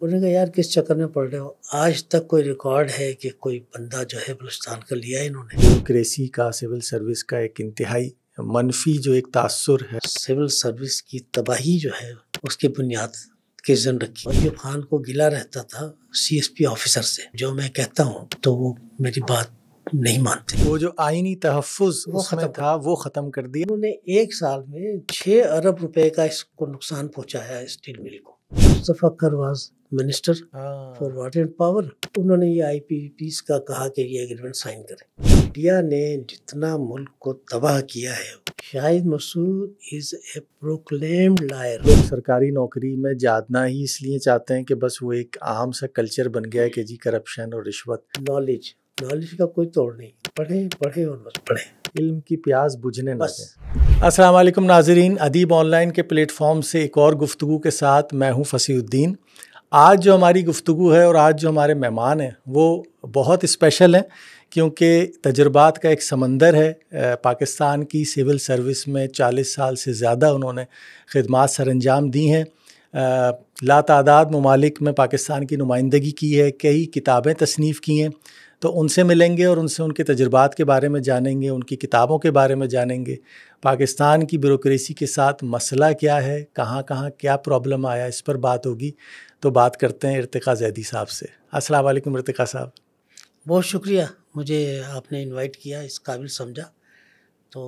उन्होंने कहा यार किस चक्कर में पढ़ रहे हो आज तक कोई रिकॉर्ड है कि कोई बंदा जो है बलुस्तान का लिया इन्होंने डेमोक्रेसी का सिविल सर्विस का एक इंतहाई मनफी जो एक तासर है सिविल सर्विस की तबाही जो है उसकी बुनियाद के जन रखी और खान को गिला रहता था सीएसपी ऑफिसर से जो मैं कहता हूँ तो वो मेरी बात नहीं मानते वो जो आईनी तहफ़ वो खत्म था वो ख़त्म कर दिया उन्होंने एक साल में छः अरब रुपए का इसको नुकसान पहुँचाया स्टील मिल को मुस्तफ़ा करवाज मिनिस्टर हाँ। फॉर वाटर एंड पावर उन्होंने ये आई का कहा कि ये एग्रीमेंट साइन करें इंडिया ने जितना मुल्क को तबाह किया है Shahid Masood is a proclaim liar लोग सरकारी नौकरी में जाना ही इसलिए चाहते हैं कि बस वो एक आम सा कल्चर बन गया है कि जी करप्शन और रिश्वत नॉलेज नॉलेज का कोई तोड़ नहीं पढ़े पढ़े और बस पढ़े इल्म की प्यास बुझने बस अस्सलाम वालेकुम नाजरीन अदीब ऑनलाइन के प्लेटफॉर्म से एक और गुफ्तु के साथ मैं हूं फसीउद्दीन आज जो हमारी गुफ्तु है और आज जो हमारे मेहमान हैं वो बहुत स्पेशल हैं क्योंकि तजुर्बात का एक समंदर है पाकिस्तान की सिविल सर्विस में 40 साल से ज़्यादा उन्होंने खदमात सर अंजाम दी हैं ला लातादाद ममालिक में पाकिस्तान की नुमाइंदगी की है कई किताबें तसनीफ़ की हैं तो उनसे मिलेंगे और उनसे उनके तजुर्बात के बारे में जानेंगे उनकी किताबों के बारे में जानेंगे पाकिस्तान की ब्यूरोसी के साथ मसला क्या है कहाँ कहाँ क्या प्रॉब्लम आया इस पर बात होगी तो बात करते हैं इरतका जैदी साहब से अस्सलाम वालेकुम इरतका साहब बहुत शुक्रिया मुझे आपने इनवाइट किया इस काबिल समझा तो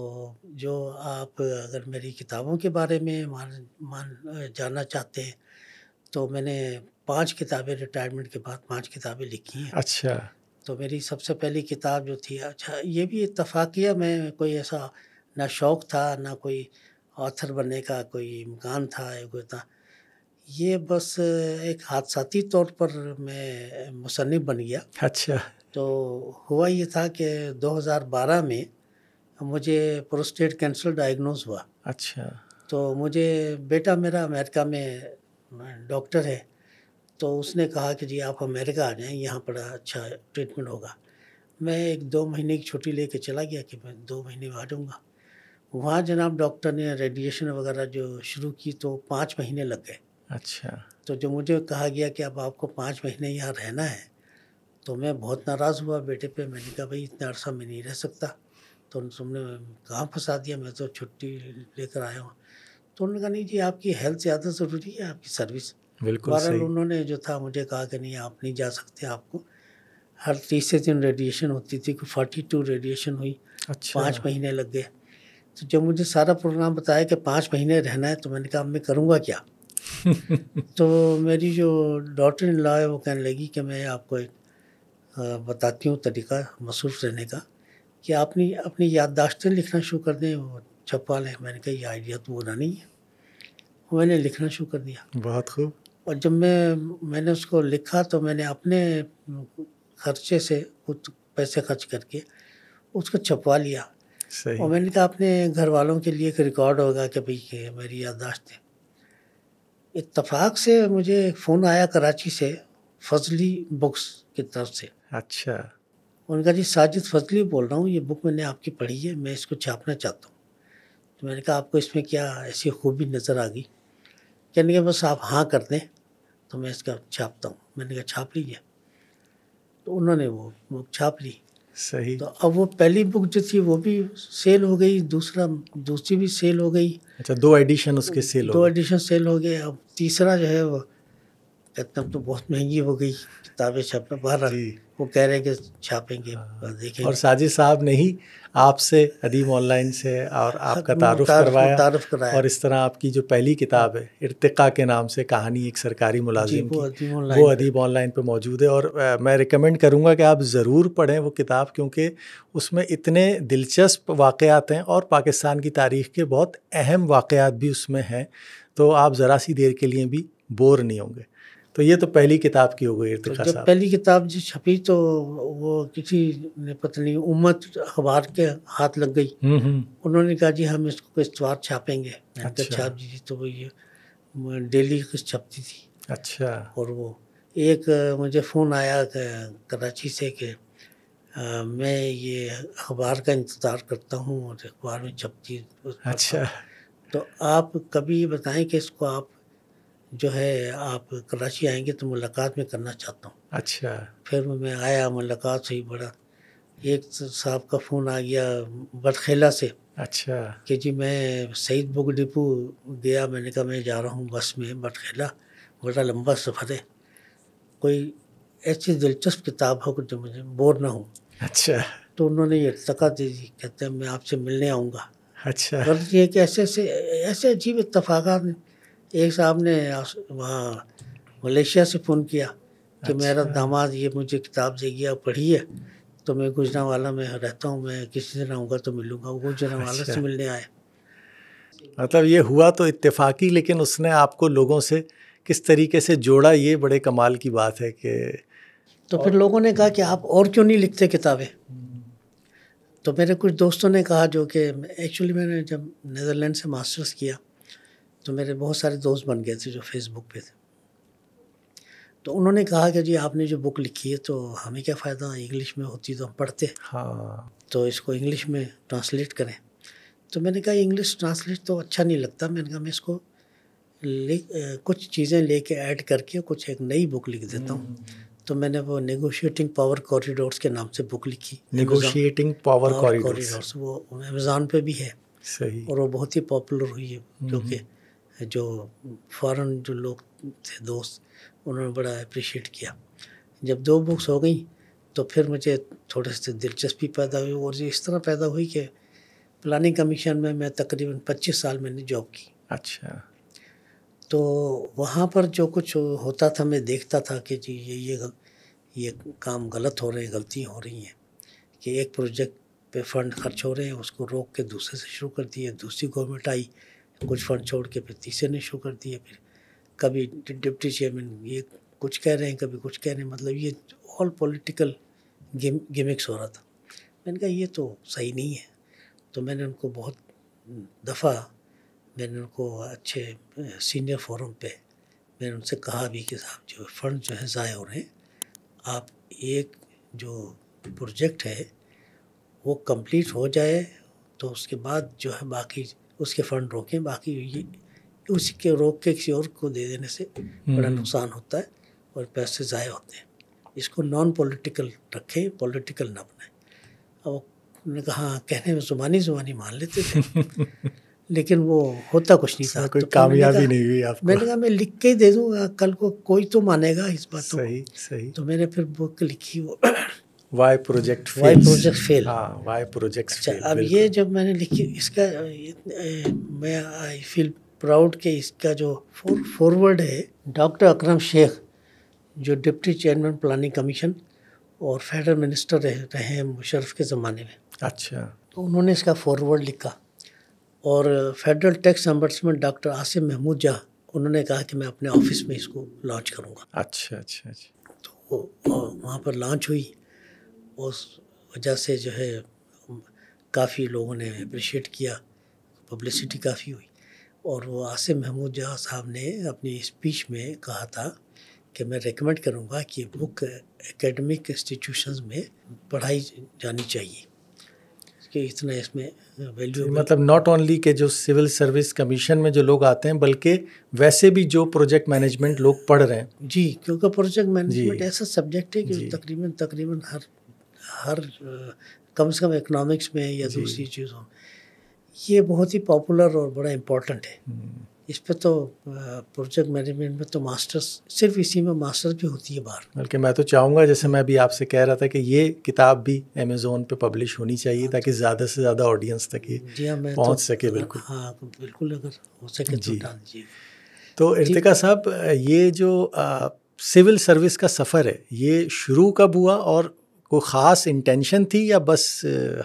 जो आप अगर मेरी किताबों के बारे में मान मान जानना चाहते हैं तो मैंने पांच किताबें रिटायरमेंट के बाद पांच किताबें लिखी हैं अच्छा तो मेरी सबसे पहली किताब जो थी अच्छा ये भी इतफाक़िया में कोई ऐसा ना शौक़ था ना कोई ऑथर बनने का कोई इम्कान था कोई था ये बस एक हादसाती तौर पर मैं मुसनफ़ बन गया अच्छा तो हुआ ये था कि 2012 में मुझे प्रोस्टेट कैंसर डायग्नोज हुआ अच्छा तो मुझे बेटा मेरा अमेरिका में डॉक्टर है तो उसने कहा कि जी आप अमेरिका आ जाएं यहाँ बड़ा अच्छा ट्रीटमेंट होगा मैं एक दो महीने की छुट्टी लेके चला गया कि मैं दो महीने में आ जाऊँगा वहाँ जनाब डॉक्टर ने रेडिएशन वगैरह जो शुरू की तो पाँच महीने लग गए अच्छा तो जब मुझे कहा गया कि अब आपको पाँच महीने यहाँ रहना है तो मैं बहुत नाराज़ हुआ बेटे पे मैंने कहा भाई इतना अरसा मैं नहीं रह सकता तो तुमने कहाँ फंसा दिया मैं तो छुट्टी लेकर आया हूँ तो उन्होंने कहा नहीं जी आपकी हेल्थ ज़्यादा ज़रूरी है आपकी सर्विस बिल्कुल बहरहाल उन्होंने जो था मुझे कहा कि नहीं आप नहीं जा सकते आपको हर तीसरे दिन रेडिएशन होती थी फोर्टी टू रेडिएशन हुई अच्छा पाँच महीने लग गए तो जब मुझे सारा प्रोग्राम बताया कि पाँच महीने रहना है तो मैंने कहा मैं करूँगा क्या तो मेरी जो डॉटर इन लॉ है वो कहने लगी कि मैं आपको एक बताती हूँ तरीका मसरूफ़ रहने का कि आपने अपनी याददाश्तें लिखना शुरू कर दें वो छपा लें मैंने कहा ये आइडिया तो बुरा नहीं है मैंने लिखना शुरू कर दिया बहुत खूब और जब मैं मैंने उसको लिखा तो मैंने अपने खर्चे से कुछ पैसे खर्च करके उसको छपवा लिया सही। और मैंने कहा अपने घर वालों के लिए एक रिकॉर्ड होगा कि भाई मेरी याददाश्त है इतफ़ाक़ से मुझे एक फ़ोन आया कराची से फजली बुक्स की तरफ से अच्छा उनका जी साजिद फजली बोल रहा हूँ ये बुक मैंने आपकी पढ़ी है मैं इसको छापना चाहता हूँ तो मैंने कहा आपको इसमें क्या ऐसी खूबी नज़र आ गई कहने के बस आप हाँ कर दें तो मैं इसका छापता हूँ मैंने कहा छाप लीजिए तो उन्होंने वो बुक छाप ली सही तो अब वो पहली बुक जो थी वो भी सेल हो गई दूसरा दूसरी भी सेल हो गई अच्छा दो एडिशन उसके सेल दो एडिशन सेल हो गए अब तीसरा जो है वो एकदम तो बहुत महंगी हो गई किताबें छापना बहर वो कह रहे हैं कि छापेंगे देखेंगे और साजिद साहब ने ही आपसे अदीम ऑनलाइन से और हाँ, आपका तारुफ करवाया तारुफ कराया और इस तरह आपकी जो पहली किताब है इरतका के नाम से कहानी एक सरकारी मुलाजिम की वो अदीब ऑनलाइन पे मौजूद है और मैं रिकमेंड करूँगा कि आप ज़रूर पढ़ें वो किताब क्योंकि उसमें इतने दिलचस्प वाक़ात हैं और पाकिस्तान की तारीख के बहुत अहम वाक़ात भी उसमें हैं तो आप ज़रा सी देर के लिए भी बोर नहीं होंगे तो ये तो पहली किताब की हो गई तो जब पहली किताब जो छपी तो वो किसी ने पता नहीं उम्मत अखबार के हाथ लग गई हम्म, हम्म। उन्होंने कहा जी हम इसको किश्तवार छापेंगे अच्छा। छाप दीजिए तो वो ये डेली किस्त छपती थी अच्छा और वो एक मुझे फ़ोन आया कराची से कि मैं ये अखबार का इंतज़ार करता हूँ और अखबार में छपती अच्छा तो आप कभी बताएं कि इसको आप जो है आप कराची आएंगे तो मुलाकात में करना चाहता हूँ अच्छा फिर मैं आया मुलाकात हुई बड़ा एक साहब का फ़ोन आ गया बटखेला से अच्छा कि जी मैं सईद बुक डिपो गया मैंने कहा मैं जा रहा हूँ बस में बटखेला बड़ा लंबा सफ़र है कोई ऐसी दिलचस्प किताब हो कि जो मुझे बोर ना हो अच्छा तो उन्होंने ये तका दे दी कहते हैं मैं आपसे मिलने आऊँगा अच्छा गर्ज ये कि ऐसे ऐसे ऐसे अजीब इतफाक़ात एक साहब ने वहाँ मलेशिया से फ़ोन किया कि अच्छा। मेरा दामाद ये मुझे किताब देगी आप है तो मैं वाला में रहता हूँ मैं किसी दिन आऊँगा तो मिलूँगा वो गुजरावाला अच्छा। से मिलने आए मतलब ये हुआ तो इत्तेफाकी लेकिन उसने आपको लोगों से किस तरीके से जोड़ा ये बड़े कमाल की बात है कि तो फिर लोगों ने कहा कि आप और क्यों नहीं लिखते किताबें हम्म। तो मेरे कुछ दोस्तों ने कहा जो कि एक्चुअली मैंने जब नदरलैंड से मास्टर्स किया तो मेरे बहुत सारे दोस्त बन गए थे जो फेसबुक पे थे तो उन्होंने कहा कि जी आपने जो बुक लिखी है तो हमें क्या फ़ायदा इंग्लिश में होती तो हम पढ़ते हाँ तो इसको इंग्लिश में ट्रांसलेट करें तो मैंने कहा इंग्लिश ट्रांसलेट तो अच्छा नहीं लगता मैंने कहा मैं इसको ले कुछ चीज़ें लेके ऐड करके कुछ एक नई बुक लिख देता हूँ हम्म। तो मैंने वो नेगोशिएटिंग पावर कॉरिडोर्स के नाम से बुक लिखी नेगोशिएटिंग पावर कॉरिडोर्स वो अमेज़ान पे भी है सही और वो बहुत ही पॉपुलर हुई है क्योंकि हम्म। जो फ़ौरन जो लोग थे दोस्त उन्होंने बड़ा अप्रिशिएट किया जब दो बुक्स हो गई तो फिर मुझे थोड़े से दिलचस्पी पैदा हुई और ये इस तरह पैदा हुई कि प्लानिंग कमीशन में मैं तकरीबन पच्चीस साल मैंने जॉब की अच्छा तो वहाँ पर जो कुछ होता था मैं देखता था कि जी ये ये ये काम गलत हो रहे हैं गलतियाँ हो रही हैं कि एक प्रोजेक्ट पे फंड खर्च हो रहे हैं उसको रोक के दूसरे से शुरू कर दिए दूसरी गवर्नमेंट आई कुछ फंड छोड़ के फिर तीसरे ने शो कर दिया फिर कभी डिप्टी चेयरमैन ये कुछ कह रहे हैं कभी कुछ कह रहे हैं मतलब ये ऑल पॉलिटिकल गेम गेमिक्स हो रहा था मैंने कहा ये तो सही नहीं है तो मैंने उनको बहुत दफ़ा मैंने उनको अच्छे सीनियर फोरम पे मैंने उनसे कहा भी कि साहब जो फंड जो है ज़ाय हो रहे हैं आप एक जो प्रोजेक्ट है वो कंप्लीट हो जाए तो उसके बाद जो है बाकी उसके फंड रोकें बाकी ये उसके रोक के किसी और को दे देने से बड़ा हम्म। नुकसान होता है और पैसे ज़ाय होते हैं इसको नॉन पॉलिटिकल रखें पॉलिटिकल ना बनाएं अब उन्होंने कहा कहने में जुबानी जुबानी मान लेते थे लेकिन वो होता कुछ नहीं था कोई तो कामयाबी नहीं हुई आपको मैंने कहा मैं लिख के ही दे दूंगा कल को कोई तो मानेगा इस बात सही सही तो मैंने फिर बुक लिखी वो why project why project fail हाँ वाई प्रोजेक्ट अच्छा अब ये जब मैंने लिखी इसका मैं आई फील प्राउड के इसका जो फॉरवर्ड है डॉक्टर अकरम शेख जो डिप्टी चेयरमैन प्लानिंग कमीशन और फेडरल मिनिस्टर रहे, रहे मुशरफ के ज़माने में अच्छा तो उन्होंने इसका फॉरवर्ड लिखा और federal tax ombudsman doctor Asim Mahmood जहा उन्होंने कहा कि मैं अपने ऑफिस में इसको लॉन्च करूँगा अच्छा अच्छा अच्छा तो वहाँ पर लॉन्च हुई उस वजह से जो है काफ़ी लोगों ने अप्रिशिएट किया पब्लिसिटी काफ़ी हुई और वो आसिम महमूद जहाँ साहब ने अपनी स्पीच में कहा था कि मैं रेकमेंड करूँगा कि बुक एकेडमिक इंस्टीट्यूशन में पढ़ाई जानी चाहिए कि इतना इसमें वैल्यू मतलब नॉट ओनली के जो सिविल सर्विस कमीशन में जो लोग आते हैं बल्कि वैसे भी जो प्रोजेक्ट मैनेजमेंट लोग पढ़ रहे हैं जी क्योंकि प्रोजेक्ट मैनेजमेंट ऐसा सब्जेक्ट है कि तकरीबन तकरीबन हर हर कम से कम इकोनॉमिक्स में या दूसरी चीज़ों में ये बहुत ही पॉपुलर और बड़ा इम्पोर्टेंट है हम्म। इस पर तो प्रोजेक्ट मैनेजमेंट में तो मास्टर्स सिर्फ इसी में मास्टर्स भी होती है बाहर बल्कि मैं तो चाहूँगा जैसे मैं अभी आपसे कह रहा था कि ये किताब भी अमेजोन पे पब्लिश होनी चाहिए हाँ, ताकि ज़्यादा से ज़्यादा ऑडियंस तक ये हाँ, पहुँच तो, सके हाँ, बिल्कुल हाँ तो बिल्कुल अगर हो सके तो जी तो जी तो इर्तिका साहब ये जो सिविल सर्विस का सफ़र है ये शुरू कब हुआ और कोई ख़ास इंटेंशन थी या बस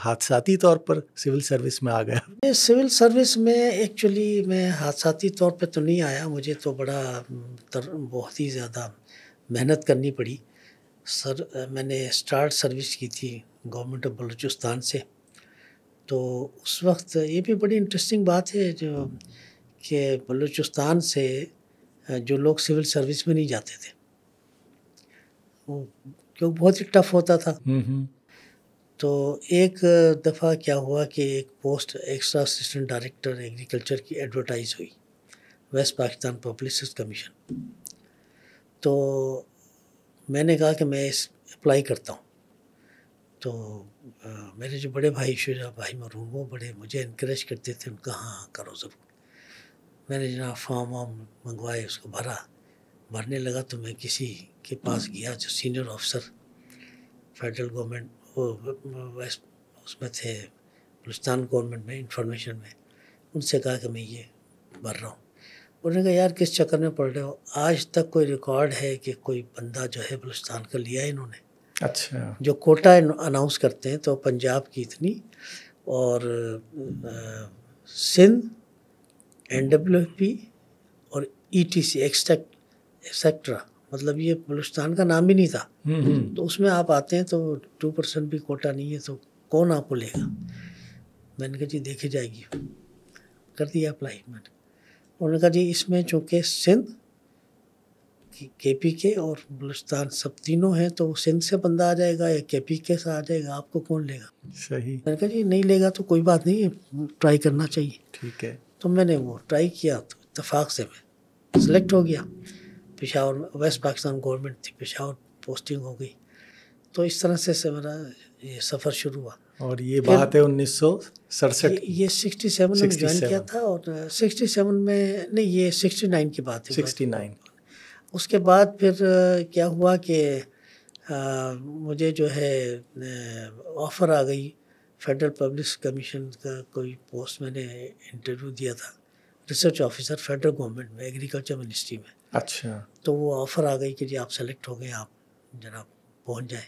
हादसाती तौर पर सिविल सर्विस में आ गया सिविल सर्विस में एक्चुअली मैं हादसाती तौर पे तो नहीं आया मुझे तो बड़ा तर, बहुत ही ज़्यादा मेहनत करनी पड़ी सर मैंने स्टार्ट सर्विस की थी गवर्नमेंट ऑफ बलूचिस्तान से तो उस वक्त ये भी बड़ी इंटरेस्टिंग बात है जो कि बलूचिस्तान से जो लोग सिविल सर्विस में नहीं जाते थे वो क्योंकि बहुत ही टफ होता था हम्म, हम्म। तो एक दफ़ा क्या हुआ कि एक post extra assistant director agriculture की एडवर्टाइज हुई वेस्ट पाकिस्तान पब्लिसिस कमीशन तो मैंने कहा कि मैं इस अप्लाई करता हूँ तो आ, मेरे जो बड़े भाई शुजा भाई मरूम वो बड़े मुझे इनक्रेज करते थे उनका हाँ करो ज़रूर मैंने जना फॉर्म वाम मंगवाए उसको भरा भरने लगा तो मैं किसी के पास गया जो सीनियर ऑफिसर फेडरल गवर्नमेंट वो उसमें थे हिंदुस्तान गवर्नमेंट में इंफॉर्मेशन में उनसे कहा कि मैं ये भर रहा हूँ उन्होंने कहा यार किस चक्कर में पढ़ रहे हो आज तक कोई रिकॉर्ड है कि कोई बंदा जो है बलुस्तान का लिया है इन्होंने अच्छा जो कोटा अनाउंस करते हैं तो पंजाब की इतनी और सिंध एन डब्ल्यू पी और ई टी सी एक्सटेक्ट एक्सेट्रा मतलब ये बलुस्तान का नाम भी नहीं था हम्म, हम्म। तो उसमें आप आते हैं तो टू परसेंट भी कोटा नहीं है तो कौन आपको लेगा मैंने कहा जी देखी जाएगी कर दिया अप्लाई मैंने उन्होंने कहा जी इसमें चूँकि सिंध के पी के और बलुस्तान सब तीनों हैं तो सिंध से बंदा आ जाएगा या के पी के से आ जाएगा आपको कौन लेगा सही मैंने कहा जी नहीं लेगा तो कोई बात नहीं ट्राई करना चाहिए ठीक है तो मैंने वो ट्राई किया तो इतफाक़ से मैं सेलेक्ट हो गया पिशावर वेस्ट पाकिस्तान गवर्नमेंट थी पिशावर पोस्टिंग हो गई तो इस तरह से मेरा ये सफ़र शुरू हुआ और ये बात है उन्नीस सौ सड़सठ ये सिक्सटी सेवन में ज्वाइन किया था और सिक्सटी सेवन में नहीं ये सिक्सटी नाइन की बात है सिक्सटी नाइन उसके बाद फिर क्या हुआ कि मुझे जो है ऑफ़र आ गई फेडरल पब्लिक कमीशन का कोई पोस्ट मैंने इंटरव्यू दिया था रिसर्च ऑफिसर फेडरल गवर्नमेंट में एग्रीकल्चर मिनिस्ट्री में अच्छा तो वो ऑफ़र आ गई कि जी आप सेलेक्ट हो गए आप जनाब पहुंच जाए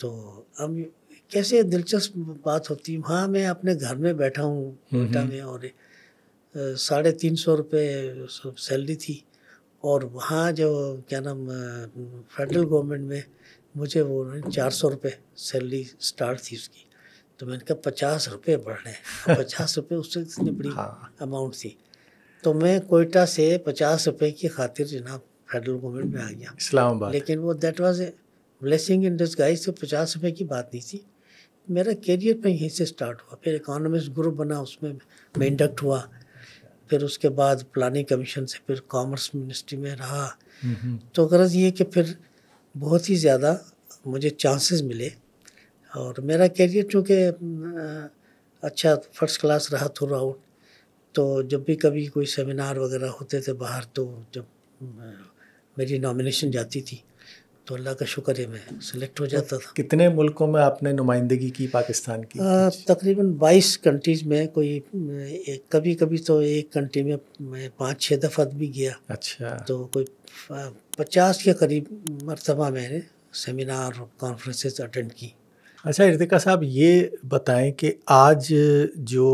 तो अब कैसे दिलचस्प बात होती हाँ मैं अपने घर में बैठा हूँ हम्म, कोटा हम्म। में और साढ़े तीन सौ रुपये सैलरी थी और वहाँ जो क्या नाम फेडरल गवर्नमेंट में मुझे वो चार सौ रुपये सैलरी स्टार्ट थी उसकी तो मैंने कहा पचास रुपये बढ़ रहे हैं पचास रुपये उससे इतनी बड़ी हाँ। अमाउंट थी तो मैं कोयटा से पचास रुपए की खातिर जनाब फेडरल गवर्नमेंट में आ गया इस्लामाबाद लेकिन वो that was a blessing in disguise से पचास रुपए की बात नहीं थी मेरा करियर पर यहीं से स्टार्ट हुआ फिर इकोनॉमिक ग्रुप बना उसमें मैं इंडक्ट हुआ फिर उसके बाद प्लानिंग कमीशन से फिर कॉमर्स मिनिस्ट्री में रहा तो गरज ये कि फिर बहुत ही ज़्यादा मुझे चांसेस मिले और मेरा करियर चूँकि अच्छा फर्स्ट क्लास रहा थ्रू आउट तो जब भी कभी कोई सेमिनार वगैरह होते थे बाहर तो जब मेरी नॉमिनेशन जाती थी तो अल्लाह का शुक्र है मैं सिलेक्ट हो जाता था कितने मुल्कों में आपने नुमाइंदगी की पाकिस्तान की तकरीबन 22 कंट्रीज़ में कोई एक, कभी कभी तो एक कंट्री में मैं पाँच छः दफ़ा भी गया अच्छा तो कोई पचास के करीब मरतबा मैंने सेमिनार और कॉन्फ्रेंसेस अटेंड की अच्छा इर्तिका साहब ये बताएं कि आज जो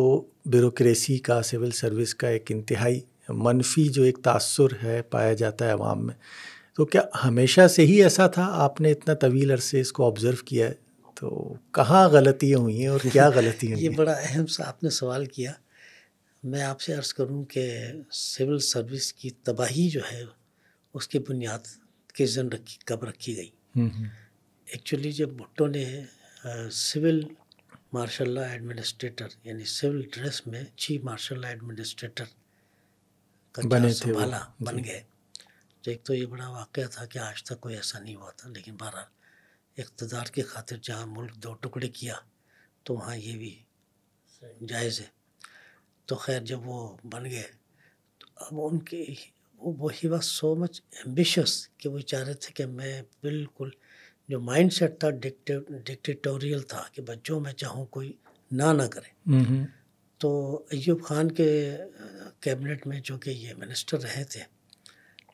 ब्यूरोसी का सिविल सर्विस का एक इंतहाई मनफी जो एक तासर है पाया जाता है आवाम में तो क्या हमेशा से ही ऐसा था आपने इतना तवील अरसे इसको ऑब्ज़र्व किया है तो कहाँ गलतियाँ हुई हैं और क्या गलतियाँ ये बड़ा अहम सा आपने सवाल किया मैं आपसे अर्ज़ करूँ कि सिविल सर्विस की तबाही जो है उसकी बुनियाद किस दिन रखी कब रखी गई हम्म, हम्म। एक्चुअली जब भुट्टो ने सिविल मार्शल लॉ एडमिनिस्ट्रेटर यानी सिविल ड्रेस में चीफ मार्शल लॉ एडमिनिस्ट्रेटर संभाला बन गए तो एक तो ये बड़ा वाक़ था कि आज तक कोई ऐसा नहीं हुआ था लेकिन बहरहाल इकतदार की खातिर जहाँ मुल्क दो टुकड़े किया तो वहाँ ये भी जायज़ है तो खैर जब वो बन गए तो अब उनके वो वो he was so much ambitious कि वो चाह रहे थे कि मैं बिल्कुल जो माइंड सेट था डिक्टेटोरियल था कि बच्चों में चाहूँ कोई ना ना करे तो अयूब खान के कैबिनेट में जो कि ये मिनिस्टर रहे थे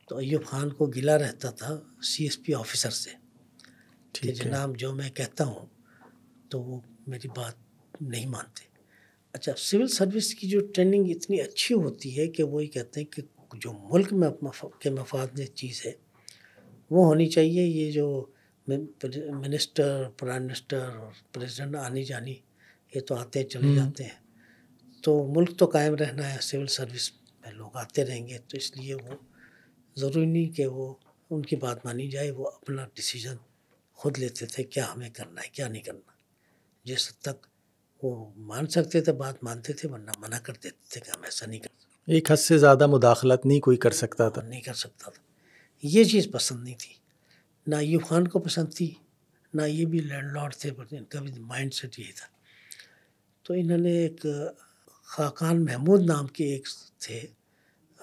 तो अयूब खान को गिला रहता था सीएसपी ऑफिसर से कि जनाब जो मैं कहता हूँ तो वो मेरी बात नहीं मानते अच्छा सिविल सर्विस की जो ट्रेनिंग इतनी अच्छी होती है कि वो ये कहते हैं कि जो मुल्क में के मफाद में चीज़ है वो होनी चाहिए ये जो मिनिस्टर प्राइम मिनिस्टर और प्रेसिडेंट आनी जानी ये तो आते चले हम्म। जाते हैं तो मुल्क तो कायम रहना है सिविल सर्विस में लोग आते रहेंगे तो इसलिए वो ज़रूरी नहीं कि वो उनकी बात मानी जाए वो अपना डिसीज़न खुद लेते थे क्या हमें करना है क्या नहीं करना जिस हद तक वो मान सकते थे बात मानते थे वरना मना कर देते थे कि हम ऐसा नहीं कर सकते एक हद से ज़्यादा मुदाखलत नहीं कोई कर सकता था नहीं कर सकता था ये चीज़ पसंद नहीं थी ना यूब खान को पसंद थी ना ये भी लैंड लॉर्ड थे पर इनका भी माइंड सेट यही था तो इन्होंने एक खाकान महमूद नाम के एक थे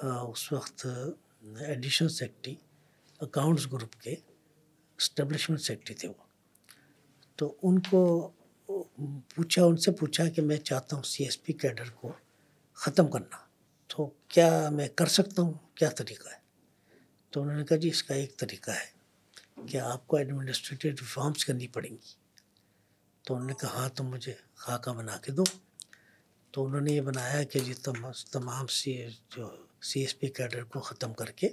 उस वक्त एडिशन सेक्रेटरी अकाउंट्स ग्रुप के इस्टबलिशमेंट सेक्रेटरी थे वो तो उनको पूछा उनसे पूछा कि मैं चाहता हूँ सी एस पी कैडर को ख़त्म करना तो क्या मैं कर सकता हूँ क्या तरीका है तो उन्होंने कहा जी इसका एक तरीका है कि आपको एडमिनिस्ट्रेटिव रिफॉर्म्स करनी पड़ेंगी तो उन्होंने कहा हाँ तो मुझे खाका बना के दो तो उन्होंने ये बनाया कि जी तम, तमाम सी जो सी एस पी कैडर को ख़त्म करके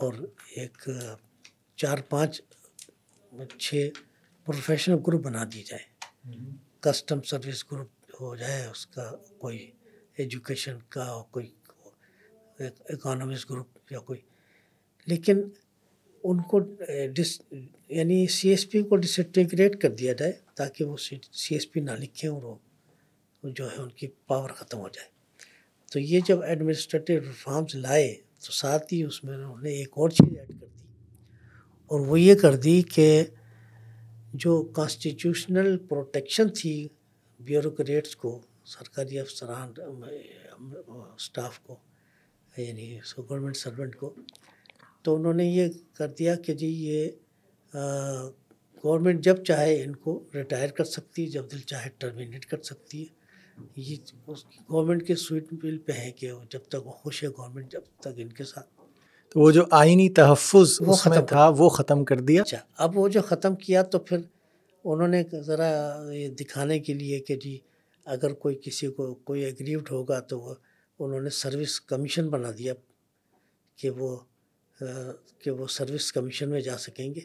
और एक चार पांच छः प्रोफेशनल ग्रुप बना दी जाए कस्टम सर्विस ग्रुप हो जाए उसका कोई एजुकेशन का कोई इकोनॉमिक ग्रुप या कोई लेकिन उनको डिस यानी सीएसपी को डिसइंटीग्रेट कर दिया जाए ताकि वो सीएसपी ना लिखें और वो जो है उनकी पावर ख़त्म हो जाए तो ये जब एडमिनिस्ट्रेटिव रिफॉर्म्स लाए तो साथ ही उसमें उन्होंने एक और चीज़ ऐड कर दी और वो ये कर दी कि जो कॉन्स्टिट्यूशनल प्रोटेक्शन थी ब्यूरोक्रेट्स को सरकारी अफसरान स्टाफ को यानी गवर्नमेंट सर्वेंट को तो उन्होंने ये कर दिया कि जी ये गवर्नमेंट जब चाहे इनको रिटायर कर सकती है जब दिल चाहे टर्मिनेट कर सकती है ये उस गवर्नमेंट के स्वीट बिल पे है कि जब तक वो खुश है गवर्नमेंट जब तक इनके साथ तो वो जो आइनी तहफ़ वो खत्म था वो ख़त्म कर दिया अच्छा अब वो जो ख़त्म किया तो फिर उन्होंने ज़रा ये दिखाने के लिए कि जी अगर कोई किसी को कोई एग्रीव्ड होगा तो वो उन्होंने सर्विस कमीशन बना दिया कि वो कि वो सर्विस कमीशन में जा सकेंगे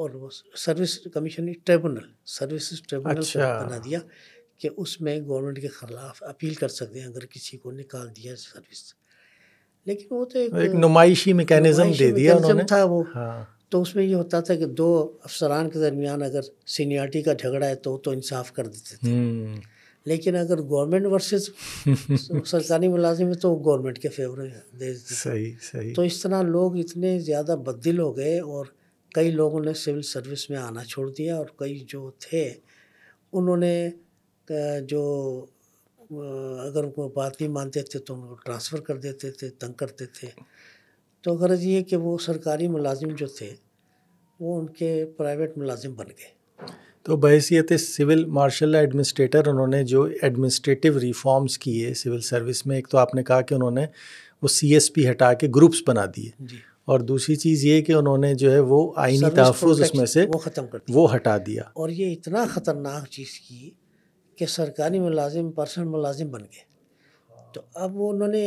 और वो service commission tribunal service tribunal अच्छा। बना दिया कि उसमें गवर्नमेंट के ख़िलाफ़ अपील कर सकते हैं अगर किसी को निकाल दिया सर्विस लेकिन वो तो एक, एक नुमाइशी मैकेनिज़्म दे दिया उन्होंने था वो हाँ। तो उसमें ये होता था कि दो अफसरान के दरमियान अगर सीनियरिटी का झगड़ा है तो तो इंसाफ कर देते थे हम्म। लेकिन अगर गवर्नमेंट वर्सेस सरकारी मुलाजिम है तो गवर्नमेंट के फेवर है सही सही तो इस तरह लोग इतने ज़्यादा बदल हो गए और कई लोगों ने सिविल सर्विस में आना छोड़ दिया और कई जो थे उन्होंने जो अगर उनको बात नहीं मानते थे तो उनको ट्रांसफ़र कर देते थे तंग करते थे तो गरज ये कि वो सरकारी मुलाजिम जो थे वो उनके प्राइवेट मुलाजिम बन गए तो बहसीत सिविल मार्शल एडमिनिस्ट्रेटर उन्होंने जो एडमिनिस्ट्रेटिव रिफॉर्म्स किए सिविल सर्विस में एक तो आपने कहा कि उन्होंने वो सीएसपी हटा के ग्रुप्स बना दिए और दूसरी चीज़ ये कि उन्होंने जो है वो आइनी तहफ़ उसमें से वो ख़त्म कर वो हटा दिया और ये इतना ख़तरनाक चीज़ की कि सरकारी मुलाजिम पर्सनल मुलाजिम बन गए तो अब उन्होंने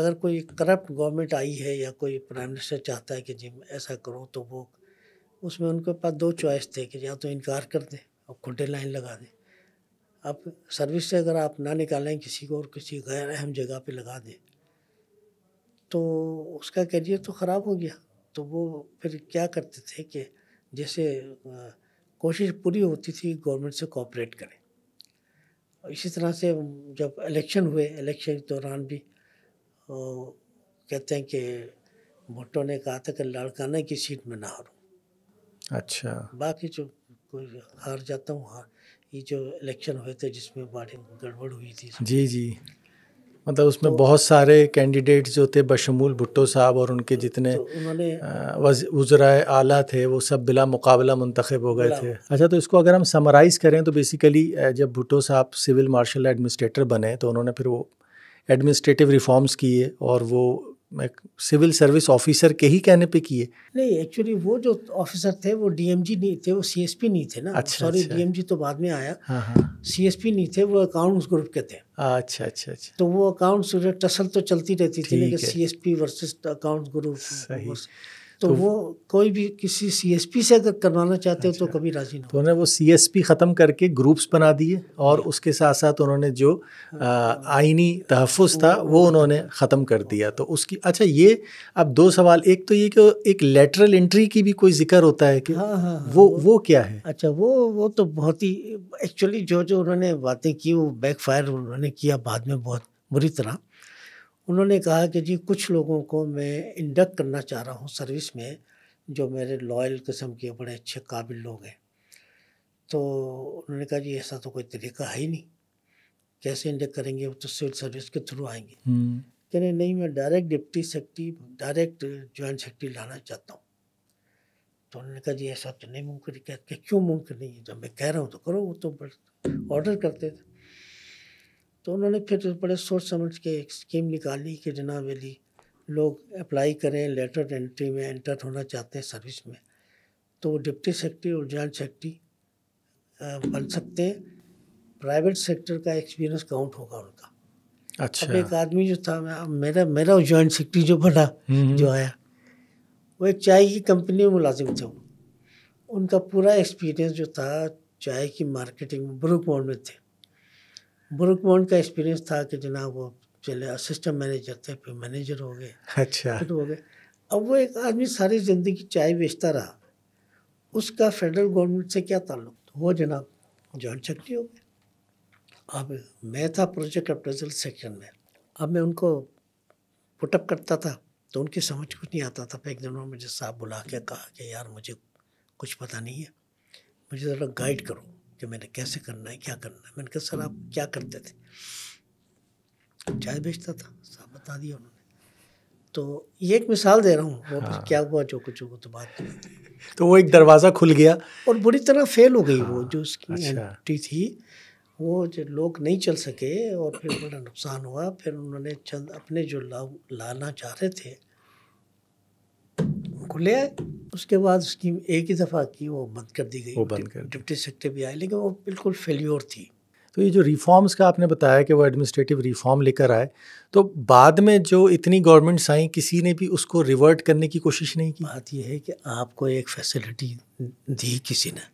अगर कोई करप्ट गवर्नमेंट आई है या कोई प्राइम मिनिस्टर चाहता है कि जी ऐसा करो तो वो उसमें उनके पास दो चॉइस थे कि या तो इनकार कर दें और खुटे लाइन लगा दें अब सर्विस से अगर आप ना निकालें किसी को और किसी गैर अहम जगह पे लगा दें तो उसका करियर तो ख़राब हो गया तो वो फिर क्या करते थे कि जैसे कोशिश पूरी होती थी गवर्नमेंट से कोऑपरेट करें इसी तरह से जब इलेक्शन हुए इलेक्शन के दौरान भी कहते हैं कि भुट्टो ने कहा था कि लाड़काना की सीट में ना हारूँ अच्छा बाकी जो कोई हार जाता हूँ हार ये जो इलेक्शन हुए थे जिसमें बाड़ी गड़बड़ हुई थी जी जी मतलब उसमें तो, बहुत सारे कैंडिडेट्स जो थे बशमूल भुट्टो साहब और उनके तो जितने तो उन्होंने आला थे वो सब बिला मुकाबला मुंतखब हो गए थे अच्छा तो इसको अगर हम समराइज़ करें तो बेसिकली जब भुट्टो साहब सिविल मार्शल एडमिनिस्ट्रेटर बने तो उन्होंने फिर वो एडमिनिस्ट्रेटिव रिफॉर्म्स किए और वो मैं सिविल सर्विस ऑफिसर के ही कहने पे किए नहीं एक्चुअली वो जो ऑफिसर थे वो डीएमजी नहीं थे वो सीएसपी नहीं थे ना अच्छा, सॉरी डीएमजी अच्छा। तो बाद में आया सीएसपी हाँ, हाँ। नहीं थे वो अकाउंट्स ग्रुप के थे अच्छा अच्छा अच्छा तो वो अकाउंट्स टसल तो चलती रहती थी लेकिन सीएसपी वर्सेस अकाउंट ग्रुप तो, तो, वो कोई भी किसी सीएसपी से अगर करवाना चाहते हो तो अच्छा। कभी राजी ना तो उन्होंने वो सीएसपी ख़त्म करके ग्रुप्स बना दिए और उसके साथ साथ उन्होंने जो हाँ। आइनी तहफ़ था वो उन्होंने ख़त्म कर दिया तो उसकी अच्छा ये अब दो सवाल एक तो ये कि एक लेटरल एंट्री की भी कोई जिक्र होता है कि हाँ हाँ, हाँ वो वो क्या है अच्छा वो वो तो बहुत ही एक्चुअली जो जो उन्होंने बातें की वो बैकफायर उन्होंने किया बाद में बहुत बुरी तरह उन्होंने कहा कि जी कुछ लोगों को मैं इंडक्ट करना चाह रहा हूँ सर्विस में जो मेरे लॉयल किस्म के बड़े अच्छे काबिल लोग हैं तो उन्होंने कहा जी ऐसा तो कोई तरीका है ही नहीं कैसे इंडक्ट करेंगे वो तो सिविल सर्विस के थ्रू आएंगे हम्म। कहने नहीं मैं direct deputy secretary direct joint secretary लाना चाहता हूँ तो उन्होंने कहा जी ऐसा तो नहीं मुमकिन क्या क्यों मुमकिन नहीं है जब मैं कह रहा हूँ तो करो वो तो ऑर्डर करते थे तो उन्होंने फिर तो बड़े सोच समझ के एक स्कीम निकाली कि जनाब यदि लोग अप्लाई करें लेटर एंट्री में एंटर होना चाहते हैं सर्विस में तो वो डिप्टी सेक्रेटरी और जॉइंट सेक्रेटरी बन सकते हैं प्राइवेट सेक्टर का एक्सपीरियंस काउंट होगा उनका अच्छा अब एक आदमी जो था मेरा मेरा जॉइंट सेक्रेटरी जो बना जो आया वो एक चाय की कंपनी में मुलाजिम थे उनका पूरा एक्सपीरियंस जो था चाय की मार्केटिंग में ब्रुक में थे ब्रुक बॉन्ड का एक्सपीरियंस था कि जनाब वो चले असिस्टेंट मैनेजर थे फिर मैनेजर हो गए अच्छा फिर हो गए अब वो एक आदमी सारी ज़िंदगी चाय बेचता रहा उसका फेडरल गवर्नमेंट से क्या ताल्लुक तो वो जनाब जॉइंट सेक्रेटरी हो गए अब मैं था प्रोजेक्ट अप्रेजल सेक्शन में अब मैं उनको पुटअप करता था तो उनकी समझ कुछ नहीं आता था एक दिन उन्होंने मुझे साहब बुला के कहा कि यार मुझे कुछ पता नहीं है मुझे ज़रा गाइड करो कि मैंने कैसे करना है क्या करना है मैंने कहा सर आप क्या करते थे चाय बेचता था साहब बता दिया उन्होंने तो ये एक मिसाल दे रहा हूँ हाँ। क्या हुआ जो कुछ हुआ तो बात तो वो एक दरवाज़ा खुल गया और बुरी तरह फेल हो गई हाँ। वो जो उसकी अच्छा। एंट्री थी वो जो लोग नहीं चल सके और फिर बड़ा नुकसान हुआ फिर उन्होंने चंद अपने जो लाभ लाना चाह रहे थे खुले आए उसके बाद उसकी एक ही दफ़ा की वो बंद कर दी गई वो बंद कर डिप्टी सेक्रेटरी भी आए लेकिन वो बिल्कुल फेल्योर थी तो ये जो रिफॉर्म्स का आपने बताया कि वो एडमिनिस्ट्रेटिव रिफॉर्म लेकर आए तो बाद में जो इतनी गवर्नमेंट्स आई किसी ने भी उसको रिवर्ट करने की कोशिश नहीं की बात यह है कि आपको एक फैसिलिटी दी किसी ने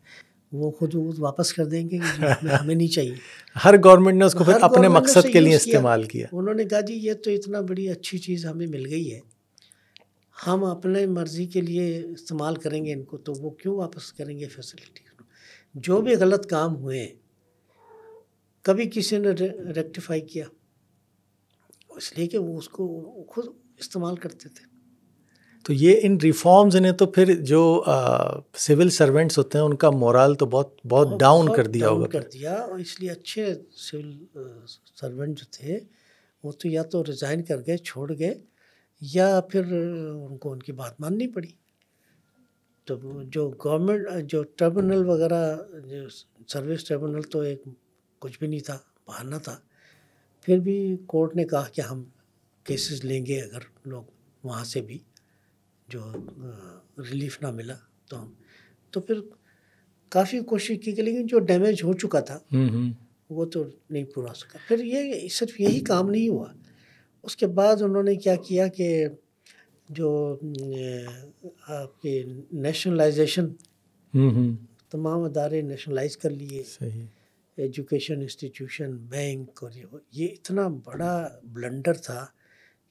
वो खुद वो वापस कर देंगे हमें नहीं चाहिए हर गवर्नमेंट ने उसको फिर अपने मकसद के लिए इस्तेमाल किया उन्होंने कहा जी ये तो इतना बड़ी अच्छी चीज़ हमें मिल गई है हम अपने मर्ज़ी के लिए इस्तेमाल करेंगे इनको तो वो क्यों वापस करेंगे फैसिलिटी जो भी गलत काम हुए कभी किसी ने रेक्टिफाई किया इसलिए कि वो उसको खुद इस्तेमाल करते थे तो ये इन रिफॉर्म्स ने तो फिर जो सिविल सर्वेंट्स होते हैं उनका मोरल तो बहुत बहुत डाउन कर दिया होगा कर दिया और इसलिए अच्छे सिविल सर्वेंट जो थे वो तो या तो रिज़ाइन कर गए छोड़ गए या फिर उनको उनकी बात माननी पड़ी तो जो गवर्नमेंट जो ट्रिब्यूनल वगैरह जो सर्विस ट्रिब्यूनल तो एक कुछ भी नहीं था बहाना था फिर भी कोर्ट ने कहा कि हम केसेस लेंगे अगर लोग वहाँ से भी जो रिलीफ ना मिला तो हम तो फिर काफ़ी कोशिश की गई लेकिन जो डैमेज हो चुका था हम्म, हम्म। वो तो नहीं पूरा सका फिर ये सिर्फ यही काम नहीं हुआ उसके बाद उन्होंने क्या किया कि जो आपके नेशनलाइजेशन हम्म, हम्म। तमाम अदारे नेशनलाइज कर लिए एजुकेशन इंस्टीट्यूशन बैंक और ये ये इतना बड़ा ब्लंडर था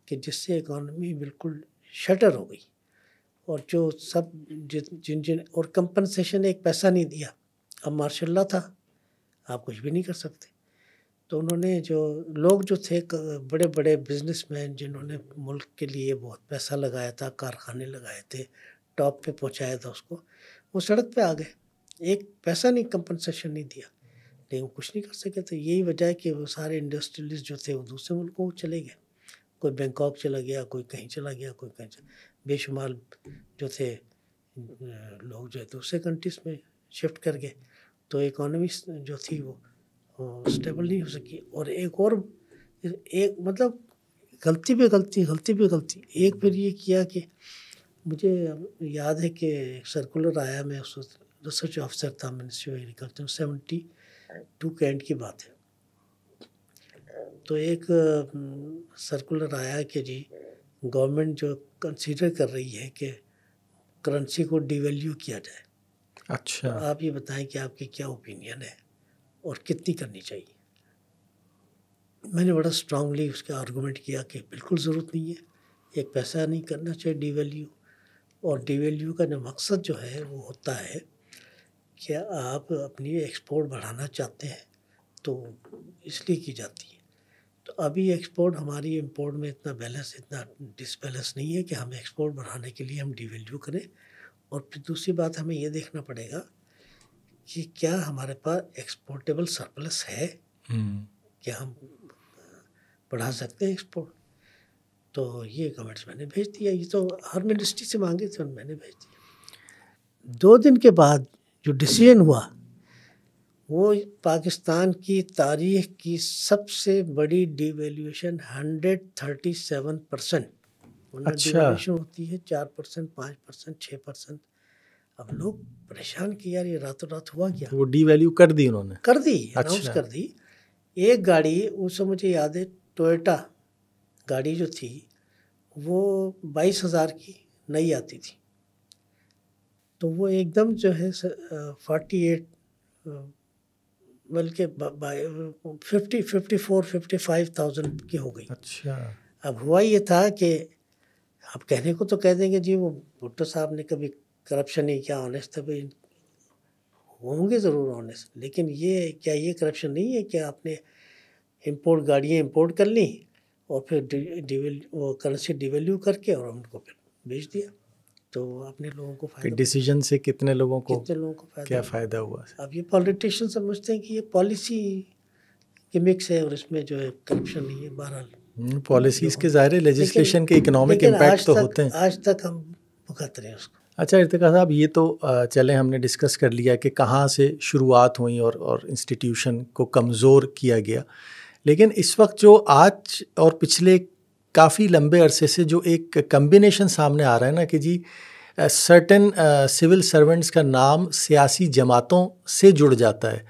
कि जिससे इकॉनमी बिल्कुल शटर हो गई और जो सब जिन जिन और कंपनसेशन एक पैसा नहीं दिया अब मार्शल था आप कुछ भी नहीं कर सकते तो उन्होंने जो लोग जो थे बड़े बड़े बिजनेसमैन जिन्होंने मुल्क के लिए बहुत पैसा लगाया था कारखाने लगाए थे टॉप पे पहुंचाया था उसको वो सड़क पे आ गए एक पैसा नहीं कंपनसेशन नहीं दिया लेकिन कुछ नहीं कर सके तो यही वजह है कि वो सारे इंडस्ट्रियलिस्ट जो थे वो दूसरे मुल्कों को चले गए कोई बैंकॉक चला गया कोई कहीं चला गया कोई कहीं चला बेशुमार जो थे लोग जो है दूसरे कंट्रीज में शिफ्ट कर गए तो इकोनॉमी जो थी वो स्टेबल हाँ, नहीं हो सकी और एक और एक मतलब गलती पे गलती गलती पे गलती एक फिर ये किया कि मुझे याद है कि सर्कुलर आया मैं उस रिसर्च ऑफिसर था ministry of agriculture seventy two के एंड की बात है तो एक सर्कुलर आया कि जी गवर्नमेंट जो कंसीडर कर रही है कि करेंसी को डिवेल्यू किया जाए अच्छा तो आप ये बताएं कि आपकी क्या ओपिनियन है और कितनी करनी चाहिए मैंने बड़ा स्ट्रांगली उसका आर्गूमेंट किया कि बिल्कुल ज़रूरत नहीं है एक पैसा नहीं करना चाहिए डी वैल्यू और डी वैल्यू का जो मकसद जो है वो होता है कि आप अपनी एक्सपोर्ट बढ़ाना चाहते हैं तो इसलिए की जाती है तो अभी एक्सपोर्ट हमारी इम्पोर्ट में इतना बैलेंस इतना डिसबैलेंस नहीं है कि हम एक्सपोर्ट बढ़ाने के लिए हम डी वैल्यू करें और फिर दूसरी बात हमें यह देखना पड़ेगा कि क्या हमारे पास एक्सपोर्टेबल सरप्लस है हम्म। क्या हम बढ़ा सकते हैं एक्सपोर्ट तो ये कमेंट्स मैंने भेज दिया ये तो हर मिनिस्ट्री से मांगे थे मैंने भेज दिया दो दिन के बाद जो डिसीजन हुआ वो पाकिस्तान की तारीख की सबसे बड़ी डिवेल्यूशन सेवन परसेंट अच्छा। होती है चार परसेंट पाँच परसेंट छः परसेंट अब लोग परेशान कि यार ये रातों रात हुआ क्या तो वो डी वैल्यू कर दी उन्होंने कर दी अनाउंस अच्छा। कर दी एक गाड़ी उससे मुझे याद है टोयोटा गाड़ी जो थी वो बाईस हज़ार की नई आती थी तो वो एकदम जो है फोर्टी एट बल्कि fifty fifty four fifty five thousand की हो गई अच्छा अब हुआ ये था कि आप कहने को तो कह देंगे जी वो भुट्टो साहब ने कभी करप्शन ही क्या ऑनेस्ट है भाई होंगे ज़रूर ऑनेस्ट लेकिन ये क्या ये करप्शन नहीं है कि आपने इम्पोर्ट गाड़ियाँ इम्पोर्ट कर ली और फिर डिवेल वो करेंसी डिवेल्यू करके और उनको फिर बेच दिया तो अपने लोगों को फायदा डिसीजन से कितने लोगों को कितने लोगों को फायदा क्या फायदा हुआ अब ये पॉलिटिशियन समझते हैं कि ये पॉलिसी के मिक्स है और इसमें जो है करप्शन नहीं है बहरहाल पॉलिसीज hmm, के ज़ाहिर लेजिस्लेशन के इकोनॉमिक इम्पैक्ट तो होते हैं आज तक हम भुगत रहे हैं उसको अच्छा इरतिका साहब ये तो चले हमने डिस्कस कर लिया कि कहाँ से शुरुआत हुई और और इंस्टीट्यूशन को कमज़ोर किया गया लेकिन इस वक्त जो आज और पिछले काफ़ी लंबे अरसे से जो एक कम्बिनेशन सामने आ रहा है ना कि जी सर्टन सिविल सर्वेंट्स का नाम सियासी जमातों से जुड़ जाता है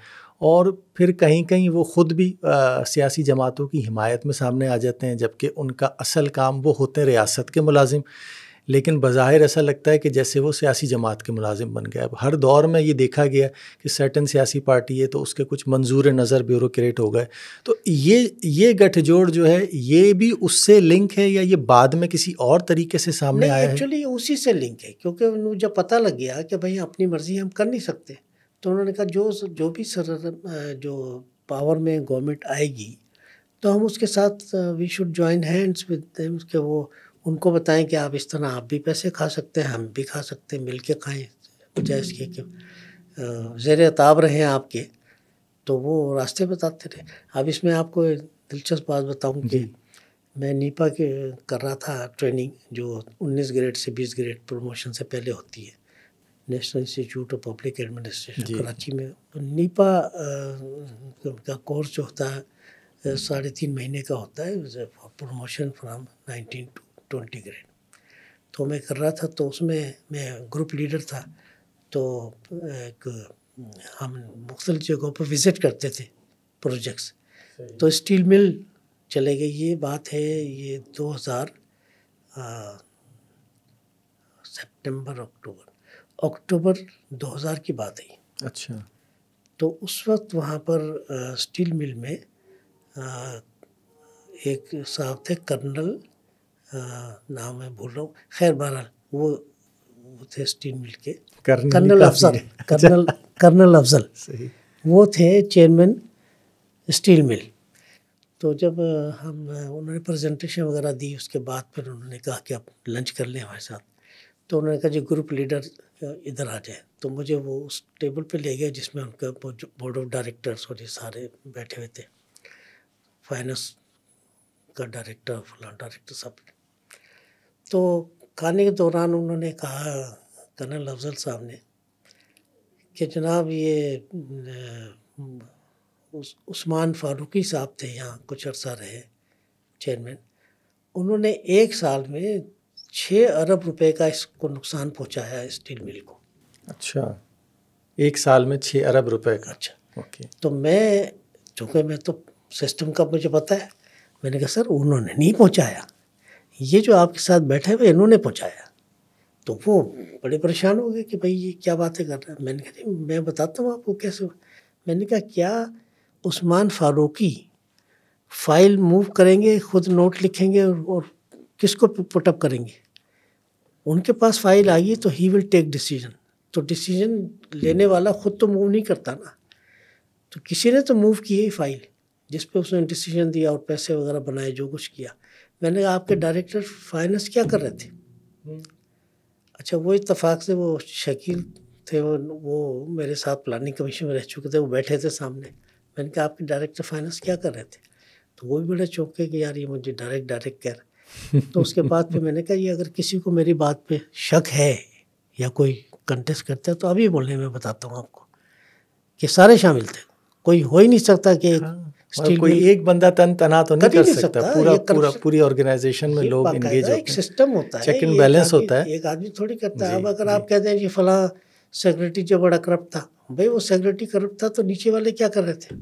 और फिर कहीं कहीं वो ख़ुद भी आ, सियासी जमातों की हिमायत में सामने आ जाते हैं जबकि उनका असल काम वो होते हैं रियासत के मुलाजिम लेकिन बाहिर ऐसा लगता है कि जैसे वो सियासी जमात के मुलाजिम बन गए अब हर दौर में ये देखा गया कि सर्टन सियासी पार्टी है तो उसके कुछ मंजूर नज़र ब्यूरोक्रेट हो गए तो ये ये गठजोड़ जो है ये भी उससे लिंक है या ये बाद में किसी और तरीके से सामने आया एक्चुअली उसी से लिंक है क्योंकि जब पता लग गया कि भाई अपनी मर्ज़ी हम कर नहीं सकते तो उन्होंने कहा जो जो भी सर जो पावर में गवर्नमेंट आएगी तो हम उसके साथ we should join hands with उसके वो उनको बताएं कि आप इस तरह आप भी पैसे खा सकते हैं हम भी खा सकते हैं मिल के खाएँ बजाय तो इसके कि जेर ताब रहे आपके तो वो रास्ते बताते रहे अब इसमें आपको दिलचस्प बात बताऊँ कि मैं नीपा के कर रहा था ट्रेनिंग जो 19 ग्रेड से 20 ग्रेड प्रमोशन से पहले होती है national institute of public administration Karachi में तो नीपा का कोर्स जो होता है साढ़े तीन महीने का होता है promotion from nineteen to twenty grade तो मैं कर रहा था तो उसमें मैं ग्रुप लीडर था तो एक हम मुख्त जगहों पर विज़िट करते थे प्रोजेक्ट्स तो स्टील मिल चले गए ये बात है ये 2000 सितंबर अक्टूबर अक्टूबर 2000 की बात है अच्छा तो उस वक्त वहाँ पर आ, स्टील मिल में आ, एक साहब थे कर्नल नाम है भूल रहा हूँ खैर बहरहाल वो थे स्टील मिल के colonel Afzal colonel colonel Afzal वो थे चेयरमैन स्टील मिल तो जब हम उन्होंने प्रेजेंटेशन वगैरह दी उसके बाद फिर उन्होंने कहा कि आप लंच कर लें हमारे साथ तो उन्होंने कहा जी ग्रुप लीडर इधर आ जाए तो मुझे वो उस टेबल पे ले गए जिसमें उनका बोर्ड ऑफ डायरेक्टर्स और ये सारे बैठे हुए थे फाइनेंस का डायरेक्टर फलान डायरेक्टर सब तो खाने के दौरान उन्होंने कहा कर्नल अफजल साहब ने कि जनाब ये उस्मान फारूकी साहब थे यहाँ कुछ अर्सा रहे चेयरमैन उन्होंने एक साल में छः अरब रुपए का इसको नुकसान पहुँचाया स्टील मिल को अच्छा एक साल में छः अरब रुपए का अच्छा ओके तो मैं चूँकि मैं तो सिस्टम का मुझे पता है मैंने कहा सर उन्होंने नहीं पहुँचाया ये जो आपके साथ बैठे हुए इन्होंने पहुँचाया तो वो बड़े परेशान हो गए कि भाई ये क्या बातें कर रहे हैं मैंने कहा मैं बताता हूँ आपको कैसे मैंने कहा क्या उस्मान फारूकी फाइल मूव करेंगे खुद नोट लिखेंगे और, और किसको पुटअप करेंगे उनके पास फाइल आ गई तो ही विल टेक डिसीजन तो डिसीजन लेने वाला खुद तो मूव नहीं करता ना तो किसी ने तो मूव की है फाइल जिस पे उसने डिसीजन दिया और पैसे वगैरह बनाए जो कुछ किया मैंने कहा आपके डायरेक्टर फाइनेंस क्या कर रहे थे हम्म। अच्छा वो इतफाक से वो शकील थे वो वो मेरे साथ प्लानिंग कमीशन में रह चुके थे वो बैठे थे सामने मैंने कहा आपके डायरेक्टर फाइनेंस क्या कर रहे थे तो वो भी बड़े चौंके कि यार ये मुझे डायरेक्ट डायरेक्ट कह रहा तो उसके बाद फिर मैंने कहा ये अगर किसी को मेरी बात पे शक है या कोई कंटेस्ट करता है तो अभी बोलने में बताता हूँ आपको कि सारे शामिल थे कोई हो ही नहीं सकता कि हाँ। स्टील मतलब कोई एक बंदा तन तना तो नहीं कर सकता सकता। पूरा पूरा पूरी ऑर्गेनाइजेशन में लोग एंगेज होते हैं सिस्टम होता है चेक इन बैलेंस होता है एक आदमी थोड़ी करता है अब अगर आप कहते हैं कि फला सेक्रेटरी जो बड़ा करप्ट था भाई वो सेक्रेटरी करप्ट था तो नीचे वाले क्या कर रहे थे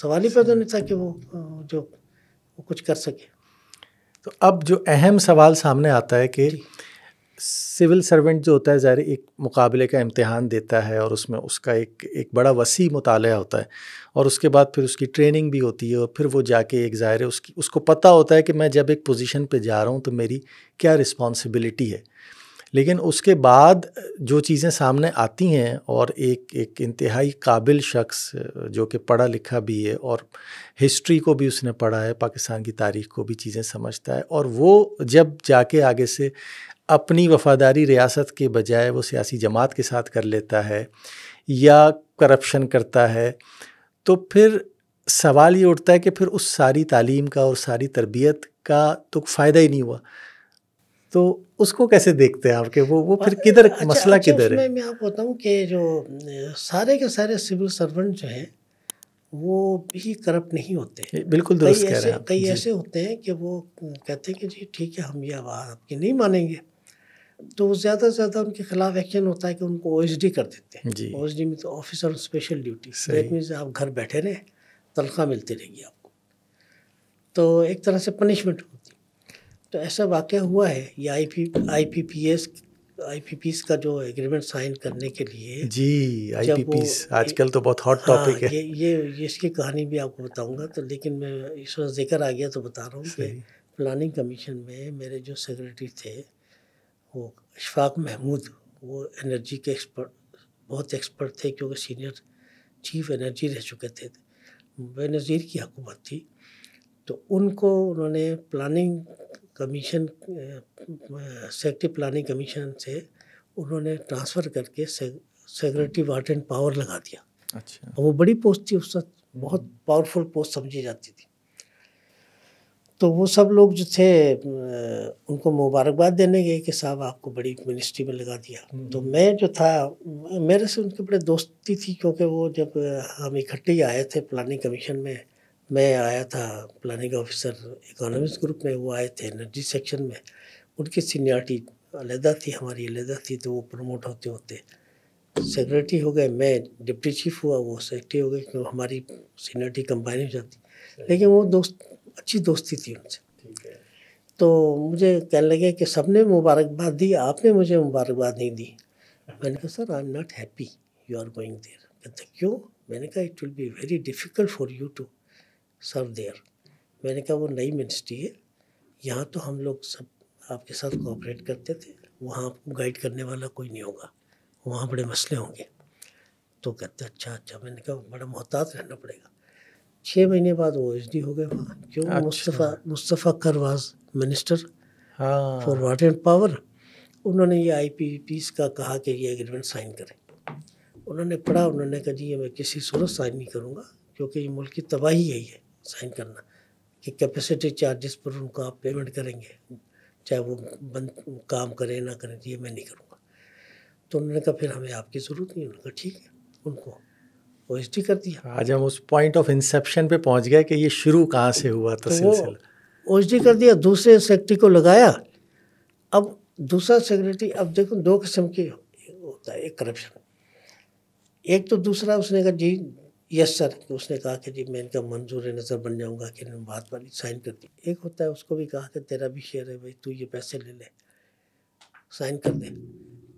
सवाल ही पैदा नहीं था कि वो जो वो कुछ कर सके तो अब जो अहम सवाल सामने आता है कि सिविल सर्वेंट जो होता है ज़ाहिर एक मुकाबले का इम्तहान देता है और उसमें उसका एक एक बड़ा वसी मुताल होता है और उसके बाद फिर उसकी ट्रेनिंग भी होती है और फिर वो जाके एक ज़ाहिर उसकी उसको पता होता है कि मैं जब एक पोजीशन पे जा रहा हूँ तो मेरी क्या रिस्पॉन्सिबिलिटी है लेकिन उसके बाद जो चीज़ें सामने आती हैं और एक एक इंतहाई काबिल शख्स जो कि पढ़ा लिखा भी है और हिस्ट्री को भी उसने पढ़ा है पाकिस्तान की तारीख को भी चीज़ें समझता है और वो जब जाके आगे से अपनी वफादारी रियासत के बजाय वो सियासी जमात के साथ कर लेता है या करप्शन करता है तो फिर सवाल ये उठता है कि फिर उस सारी तालीम का और सारी तरबियत का तो फ़ायदा ही नहीं हुआ तो उसको कैसे देखते हैं आपके वो वो फिर किधर अच्छा, मसला अच्छा, किधर है मैं आपको बताऊँ कि जो सारे के सारे सिविल सर्वेंट जो हैं वो भी करप्ट नहीं होते बिल्कुल दुरुस्त ऐसे कई ऐसे होते हैं कि वो कहते हैं कि जी ठीक है हम ये आवाज़ आपकी नहीं मानेंगे तो ज़्यादा से ज़्यादा उनके खिलाफ एक्शन होता है कि उनको ओ कर देते हैं ओ में तो officer on special duty that means आप घर बैठे रहें तनख्वाह मिलती रहेगी आपको तो एक तरह से पनिशमेंट होती तो ऐसा वाक़ हुआ है ये I P I P P S I P S का जो एग्रीमेंट साइन करने के लिए जी आज आजकल तो बहुत हॉट हाँ, टॉपिक है ये, ये ये इसकी कहानी भी आपको बताऊंगा तो लेकिन मैं इस वक्त जिक्र आ गया तो बता रहा हूँ कि प्लानिंग कमीशन में मेरे जो सेक्रेटरी थे वो इशफाक महमूद वो एनर्जी के एक्सपर्ट बहुत एक्सपर्ट थे क्योंकि सीनियर चीफ एनर्जी रह चुके थे बेनज़ीर की हुकूमत थी तो उनको उन्होंने प्लानिंग कमीशन सेक्टिव प्लानिंग कमीशन से उन्होंने ट्रांसफ़र करके सेक्रेटरी वाटर एंड पावर लगा दिया अच्छा और वो बड़ी पोस्ट थी उस वक्त बहुत पावरफुल पोस्ट समझी जाती थी तो वो सब लोग जो थे उनको मुबारकबाद देने गए कि साहब आपको बड़ी मिनिस्ट्री में लगा दिया हम्म। तो मैं जो था मेरे से उनके बड़े दोस्ती थी क्योंकि वो जब हम इकट्ठे ही आए थे प्लानिंग कमीशन में मैं आया था प्लानिंग ऑफिसर इकोनॉमिक्स ग्रुप में वो आए थे एनर्जी सेक्शन में उनकी सीनियरिटी अलहदा थी हमारी अलहदा थी तो वो प्रमोट होते होते सेक्रेटरी हो गए मैं डिप्टी चीफ हुआ वो सेक्रेटरी हो गए क्यों हमारी सीनियरिटी कंबाइन हो जाती लेकिन वो दोस्त अच्छी दोस्ती थी उनसे तो मुझे कहने लगे कि सबने मुबारकबाद दी आपने मुझे मुबारकबाद नहीं दी मैंने कहा sir I am not happy you are going there कहते क्यों मैंने कहा it will be very difficult for you to serve there मैंने कहा वो नई मिनिस्ट्री है यहाँ तो हम लोग सब आपके साथ कोऑपरेट करते थे वहाँ आपको गाइड करने वाला कोई नहीं होगा वहाँ बड़े मसले होंगे तो कहते अच्छा अच्छा मैंने कहा बड़ा मोहतात रहना पड़ेगा छः महीने बाद वो एच हो गए वहाँ क्यों अच्छा। मुस्तफ़ा मुस्तफ़ा करवाज मिनिस्टर फॉर हाँ। वाटर एंड पावर उन्होंने ये आई पी पीस का कहा कि ये एग्रीमेंट साइन करें उन्होंने पढ़ा उन्होंने कहा जी ये मैं किसी सूरत साइन नहीं करूँगा क्योंकि ये मुल्क की तबाही यही है साइन करना कि कैपेसिटी चार्जेस पर उनको आप पेमेंट करेंगे चाहे वो बंद काम करें ना करें ये मैं नहीं करूँगा तो उन्होंने कहा फिर हमें आपकी ज़रूरत नहीं उन्होंने कहा ठीक है उनको ओ कर दिया आज हम उस पॉइंट ऑफ इंसेप्शन पे पहुंच गए कि ये शुरू कहाँ से हुआ था तो सिलसिला ओ कर दिया दूसरे सेक्रेटरी को लगाया अब दूसरा सेक्रेटरी अब देखो दो किस्म के होता है एक करप्शन एक तो दूसरा उसने कहा जी यस सर तो उसने कहा कि जी मैं इनका मंजूर नज़र बन जाऊँगा कि इन्होंने बात वाली साइन कर दी एक होता है उसको भी कहा कि तेरा भी शेयर है भाई तू ये पैसे ले ले साइन कर दे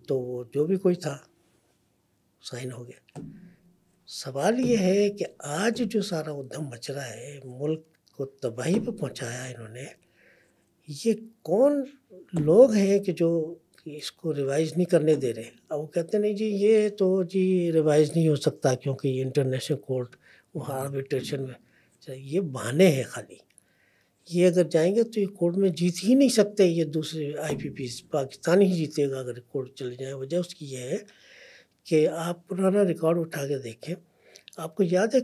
तो वो जो भी कोई था साइन हो गया सवाल ये है कि आज जो सारा उद्यम मच रहा है मुल्क को तबाही पर पहुंचाया इन्होंने ये कौन लोग हैं कि जो इसको रिवाइज नहीं करने दे रहे अब वो कहते नहीं जी ये तो जी रिवाइज नहीं हो सकता क्योंकि ये इंटरनेशनल कोर्ट वहाँ आर्बिट्रेशन में ये बहाने हैं खाली ये अगर जाएंगे तो ये कोर्ट में जीत ही नहीं सकते ये दूसरे आई पी पी पाकिस्तान ही जीतेगा अगर कोर्ट चले जाए वजह उसकी यह है कि आप पुराना रिकॉर्ड उठा के देखें आपको याद है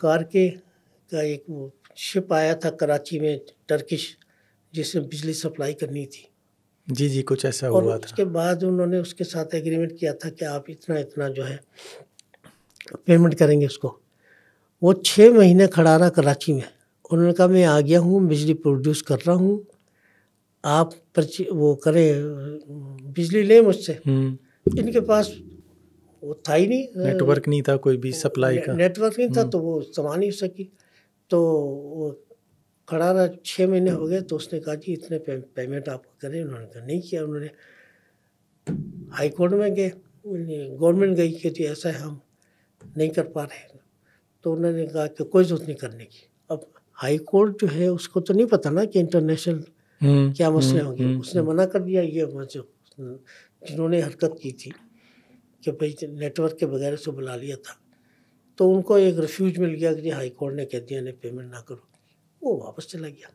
कार के का एक वो शिप आया था कराची में टर्किश जिसमें बिजली सप्लाई करनी थी जी जी कुछ ऐसा और हुआ था उसके बाद उन्होंने उसके साथ एग्रीमेंट किया था कि आप इतना इतना जो है पेमेंट करेंगे उसको वो छः महीने खड़ा रहा कराची में उन्होंने कहा मैं आ गया हूँ बिजली प्रोड्यूस कर रहा हूँ आप वो करें बिजली लें मुझसे हम्म। इनके पास वो था ही नहीं नेटवर्क नहीं था कोई भी सप्लाई का नेटवर्क नहीं था हम्म। तो वो समा नहीं सकी तो वो खड़ा रहा छः महीने हो गए तो उसने कहा जी इतने पे, पेमेंट आप करें उन्होंने कहा नहीं किया उन्होंने हाई कोर्ट में गए गवर्नमेंट गई कि जी ऐसा है हम नहीं कर पा रहे तो उन्होंने कहा कि कोई जरूरत नहीं करने की अब हाई कोर्ट जो है उसको तो नहीं पता ना कि इंटरनेशनल हम्म, क्या मसले हम्म, होंगे उसने मना कर दिया ये जिन्होंने हरकत की थी कि भाई नेटवर्क के बगैर उसे बुला लिया था तो उनको एक रिफ्यूज मिल गया कि जी हाई कोर्ट ने कह दिया ने पेमेंट ना करो वो वापस चला गया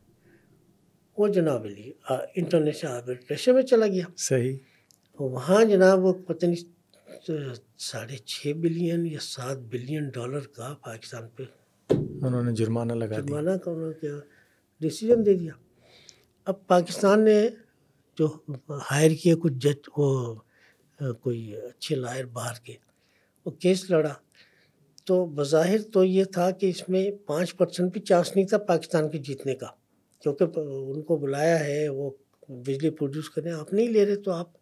वो जनाब ली इंटरनेशनल आर्बिट्रेशन में चला गया सही तो वहाँ जनाब वो पता नहीं तो साढ़े छः बिलियन या सात बिलियन डॉलर का पाकिस्तान पे उन्होंने जुर्माना लगा जुर्माना का उन्होंने क्या डिसीजन दे दिया अब पाकिस्तान ने जो हायर किए कुछ जज वो कोई अच्छे लायर बाहर के वो केस लड़ा तो बज़ाहिर तो ये था कि इसमें पाँच परसेंट भी चांस नहीं था पाकिस्तान के जीतने का क्योंकि उनको बुलाया है वो बिजली प्रोड्यूस करें आप नहीं ले रहे तो आप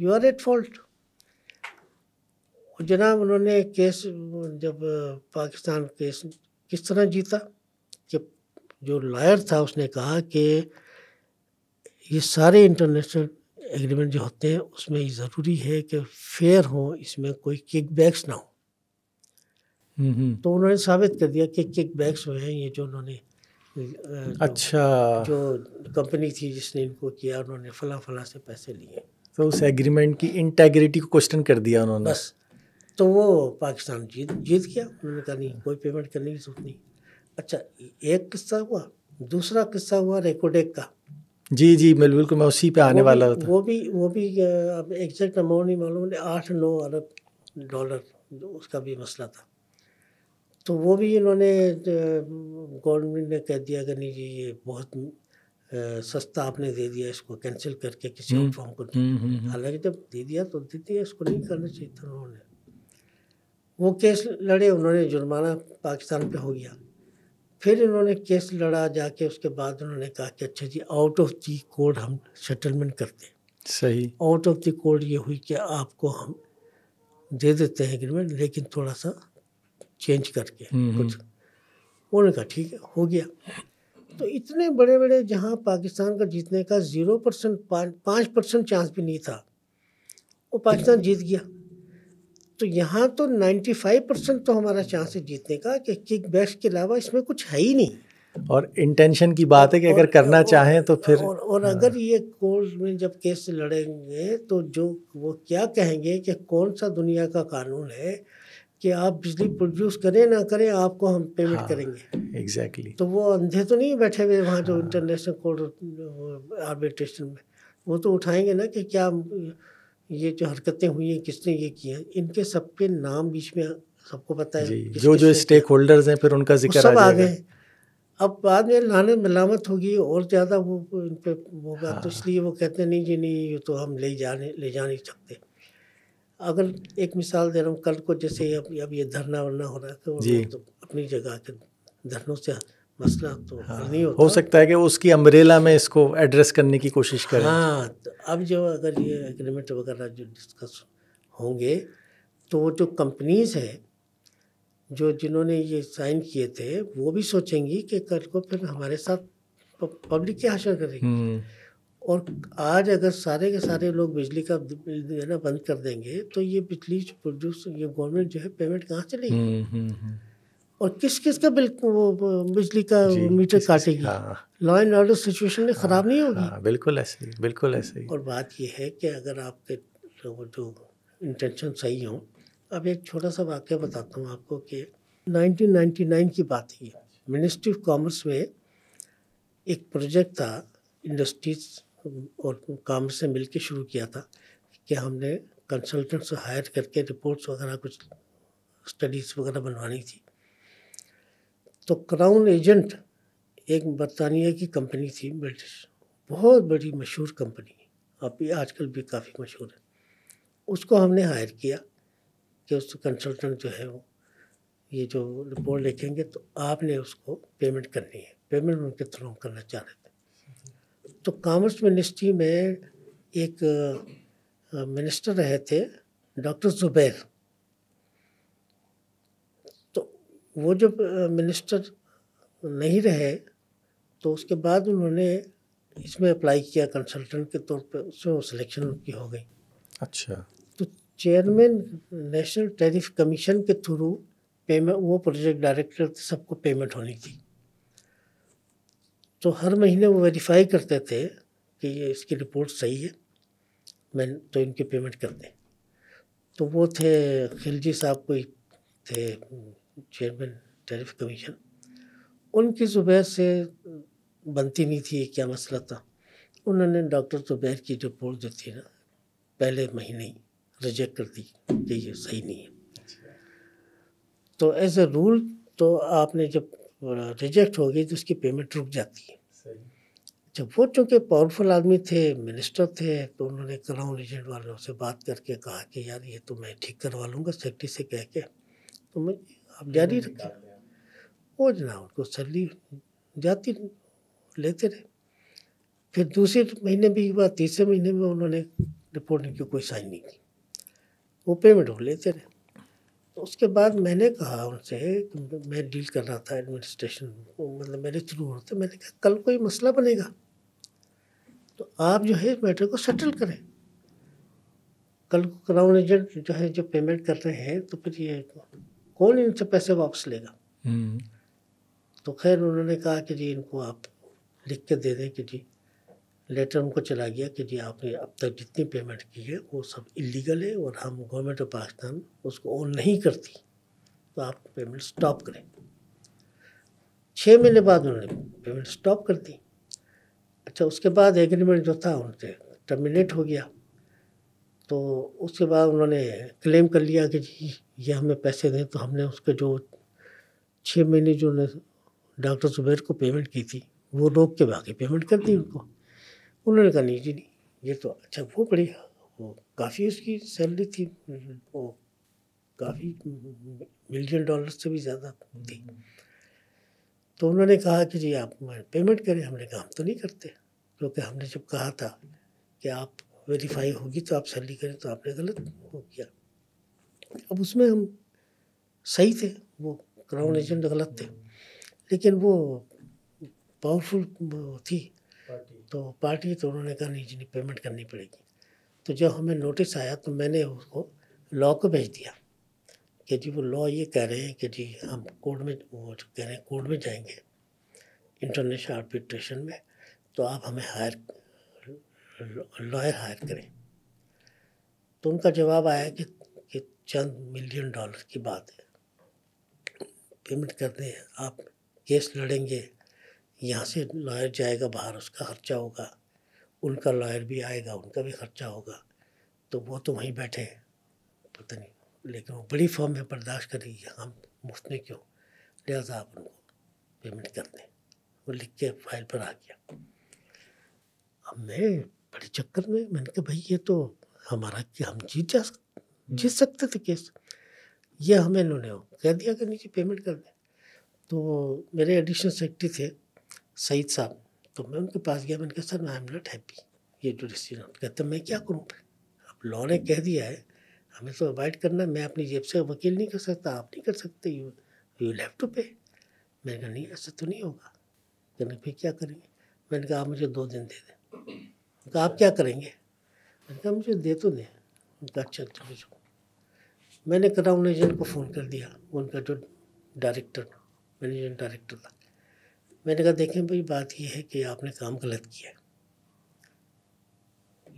यू आर एट फॉल्ट जनाब उन्होंने केस जब पाकिस्तान केस किस तरह जीता कि जो लायर था उसने कहा कि ये सारे इंटरनेशनल एग्रीमेंट जो होते हैं उसमें ज़रूरी है कि फेयर हो इसमें कोई किक बैक्स ना हो तो उन्होंने साबित कर दिया कि किक बैक्स हुए हैं ये जो उन्होंने जो, अच्छा जो कंपनी थी जिसने इनको किया उन्होंने फला फला से पैसे लिए तो उस एग्रीमेंट की इंटेग्रिटी को क्वेश्चन कर दिया उन्होंने बस तो वो पाकिस्तान जीत जीत गया उन्होंने कहा नहीं कोई पेमेंट करने की जरूरत नहीं अच्छा एक किस्सा हुआ दूसरा किस्सा हुआ रेकोडेक का जी जी मैं बिल्कुल मैं उसी पे आने वाला था वो भी वो भी अब एग्जैक्ट अमाउंट नहीं मालूम आठ नौ अरब डॉलर उसका भी मसला था तो वो भी इन्होंने गवर्नमेंट ने कह दिया कि नहीं जी ये बहुत सस्ता आपने दे दिया इसको कैंसिल करके किसी और फॉर्म हम्म, को हम्म, हम्म, हालांकि जब दे दिया तो दे दिया इसको नहीं करना चाहिए था उन्होंने वो केस लड़े उन्होंने जुर्माना पाकिस्तान पे हो गया फिर इन्होंने केस लड़ा जाके उसके बाद उन्होंने कहा कि अच्छा जी आउट ऑफ दी कोर्ट हम सेटलमेंट करते हैं सही आउट ऑफ द कोर्ट ये हुई कि आपको हम दे देते हैं एग्रीमेंट लेकिन थोड़ा सा चेंज करके हम्म, हम्म। कुछ उन्होंने कहा ठीक है हो गया तो इतने बड़े बड़े जहाँ पाकिस्तान का जीतने का ज़ीरो परसेंट पाँच परसेंट चांस भी नहीं था वो पाकिस्तान जीत गया तो यहाँ तो 95 परसेंट तो हमारा चांस है जीतने का कि किक बैक्स के अलावा इसमें कुछ है ही नहीं और इंटेंशन की बात है कि अगर करना और, चाहें तो फिर और, और हाँ। अगर ये कोर्ट में जब केस लड़ेंगे तो जो वो क्या कहेंगे कि कौन सा दुनिया का कानून है कि आप बिजली प्रोड्यूस करें ना करें आपको हम पेमेंट हाँ, करेंगे एग्जैक्टली exactly. तो वो अंधे तो नहीं बैठे हुए वहाँ जो इंटरनेशनल कोर्ट आर्बिट्रेशन में वो तो उठाएंगे ना कि क्या ये जो हरकतें हुई हैं किसने ये किया इनके सबके नाम बीच में सबको पता है जो जो स्टेक होल्डर्स हैं फिर उनका जिक्र सब आ गए अब बाद में लानत मलामत होगी और ज़्यादा वो इन पर होगा तो हाँ। तो इसलिए वो कहते नहीं जी नहीं ये तो हम ले जाने ले जा नहीं सकते अगर एक मिसाल दे रहा हूँ कल को जैसे अब अब ये धरना वरना हो रहा है तो, तो अपनी जगह के धरनों से मसला तो हाँ, नहीं होता हो सकता है कि उसकी अम्ब्रेला में इसको एड्रेस करने की कोशिश करें हाँ तो अब जो अगर ये एग्रीमेंट वगैरह जो डिस्कस होंगे तो वो जो कंपनीज़ हैं जो जिन्होंने ये साइन किए थे वो भी सोचेंगी कि कल को फिर हमारे साथ पब्लिक क्या हासिल करेगी हम्म। और आज अगर सारे के सारे लोग बिजली का देना बंद कर देंगे तो ये बिजली प्रोड्यूस ये गवर्नमेंट जो है पेमेंट कहाँ से लेगी हम्म, हम्म, और किस किस का बिल वो बिजली का मीटर काटेगी लॉ एंड ऑर्डर सिचुएशन में ख़राब नहीं होगी हाँ, बिल्कुल ऐसे ही बिल्कुल ऐसे ही और बात यह है कि अगर आपके जो, जो इंटेंशन सही हो अब एक छोटा सा वाक्य बताता हूँ आपको कि 1999 की बात है मिनिस्ट्री ऑफ कॉमर्स में एक प्रोजेक्ट था इंडस्ट्रीज और कॉमर्स से मिलकर शुरू किया था कि हमने कंसल्टेंट्स हायर करके रिपोर्ट्स वगैरह कुछ स्टडीज़ वगैरह बनवानी थी तो क्राउन एजेंट एक बरतानिया की कंपनी थी ब्रिटिश बहुत बड़ी मशहूर कंपनी अब भी आजकल भी काफ़ी मशहूर है उसको हमने हायर किया कि उस कंसल्टेंट जो है वो ये जो रिपोर्ट लिखेंगे तो आपने उसको पेमेंट करनी है पेमेंट उनके थ्रू हम करना चाह रहे थे तो कॉमर्स मिनिस्ट्री में एक मिनिस्टर रहे थे डॉक्टर ज़ुबैर वो जब मिनिस्टर नहीं रहे तो उसके बाद उन्होंने इसमें अप्लाई किया कंसल्टेंट के तौर पे उसमें सिलेक्शन उनकी हो गई अच्छा तो चेयरमैन नेशनल टैरिफ कमीशन के थ्रू पेमेंट वो प्रोजेक्ट डायरेक्टर थे सबको पेमेंट होनी थी तो हर महीने वो वेरीफाई करते थे कि ये इसकी रिपोर्ट सही है मैं तो इनकी पेमेंट कर दें तो वो थे खिलजी साहब कोई थे चेयरमैन टैरिफ कमीशन उनकी ज़ुबैर से बनती नहीं थी क्या मसला था उन्होंने डॉक्टर ज़ुबैर की रिपोर्ट जो थी ना पहले महीने ही रिजेक्ट कर दी कि ये सही नहीं है तो एज ए रूल तो आपने जब रिजेक्ट हो गई तो उसकी पेमेंट रुक जाती है जब वो चूँकि पावरफुल आदमी थे मिनिस्टर थे तो उन्होंने क्राउन एजेंट वालों से बात करके कहा कि यार ये तो मैं ठीक करवा लूँगा सेफ्टी से कह के तो मैं अब जारी हम्म, रखा वो जनाब उनको सर्दी जाती लेते रहे फिर दूसरे महीने भी हुआ तीसरे महीने में उन्होंने रिपोर्टिंग की कोई साइन नहीं की वो पेमेंट वो लेते रहे तो उसके बाद मैंने कहा उनसे कि मैं डील कर रहा था एडमिनिस्ट्रेशन मतलब मेरे थ्रू होते मैंने कहा कल कोई मसला बनेगा तो आप जो है इस मैटर को सेटल करें कल को क्राउन एजेंट जो है जो पेमेंट कर रहे हैं तो फिर ये कौन इनसे पैसे वापस लेगा हम्म। तो खैर उन्होंने कहा कि जी इनको आप लिख के दे दें कि जी लेटर उनको चला गया कि जी आपने अब तक जितनी पेमेंट की है वो सब इलीगल है और हम गवर्नमेंट ऑफ पाकिस्तान उसको ओन नहीं करती तो आप पेमेंट स्टॉप करें छः महीने बाद उन्होंने पेमेंट स्टॉप कर दी अच्छा उसके बाद एग्रीमेंट जो था उनसे टर्मिनेट हो गया तो उसके बाद उन्होंने क्लेम कर लिया कि जी ये हमें पैसे दें तो हमने उसके जो छः महीने जो डॉक्टर जुबैर को पेमेंट की थी वो रोक के बाकी पेमेंट कर दी उनको उन्होंने कहा नहीं जी नहीं ये तो अच्छा वो बढ़िया वो काफ़ी उसकी सैलरी थी वो काफ़ी मिलियन डॉलर से भी ज़्यादा थी तो उन्होंने कहा कि जी आप पेमेंट करें हमने कहा हम तो नहीं करते क्योंकि हमने जब कहा था कि आप वेरीफाई होगी तो आप सैलरी करें तो आपने गलत वो किया अब उसमें हम सही थे वो क्राउन हम्म। एजेंट गलत थे लेकिन वो पावरफुल थी तो पार्टी तो उन्होंने कहा नहीं जी पेमेंट करनी पड़ेगी तो जब हमें नोटिस आया तो मैंने उसको लॉ को भेज दिया कि जी वो लॉ ये कह रहे हैं कि जी हम कोर्ट में वो कह रहे हैं कोर्ट में जाएंगे इंटरनेशनल आर्बिट्रेशन में तो आप हमें हायर लॉयर हायर करें तो उनका जवाब आया कि चंद मिलियन डॉलर की बात है पेमेंट कर दें आप केस लड़ेंगे यहाँ से लॉयर जाएगा बाहर उसका खर्चा होगा उनका लॉयर भी आएगा उनका भी खर्चा होगा तो वो तो वहीं बैठे हैं पता नहीं लेकिन वो बड़ी फॉर्म में बर्दाश्त करेगी हम मुफ्त में क्यों लिहाजा आप उनको पेमेंट कर दें वो लिख के फाइल पर आ गया अब मैं बड़े चक्कर में मैंने कहा भाई ये तो हमारा कि हम जीत जा सकते जिस सकते थे केस ये हमें इन्होंने कह दिया कि नीचे पेमेंट कर दें तो मेरे एडिशनल सेक्रेटरी थे सईद साहब तो मैं उनके पास गया मैंने कहा sir I am not happy ये जो डिसीजन कहते मैं क्या करूँ अब लॉ ने कह दिया है हमें तो अवॉइड करना मैं अपनी जेब से वकील नहीं कर सकता आप नहीं कर सकते यू यू हैव टू पे मैंने कहा नहीं ऐसा तो नहीं होगा कहने फिर क्या करेंगे मैंने कहा आप मुझे दो दिन दे दें उनका आप क्या करेंगे मैंने कहा मुझे दे तो दें उनका अच्छा चलो अच्छा, मैंने करा एजेंट को फ़ोन कर दिया उनका जो डायरेक्टर मैनेजिंग डायरेक्टर था मैंने कहा देखें भाई बात यह है कि आपने काम गलत किया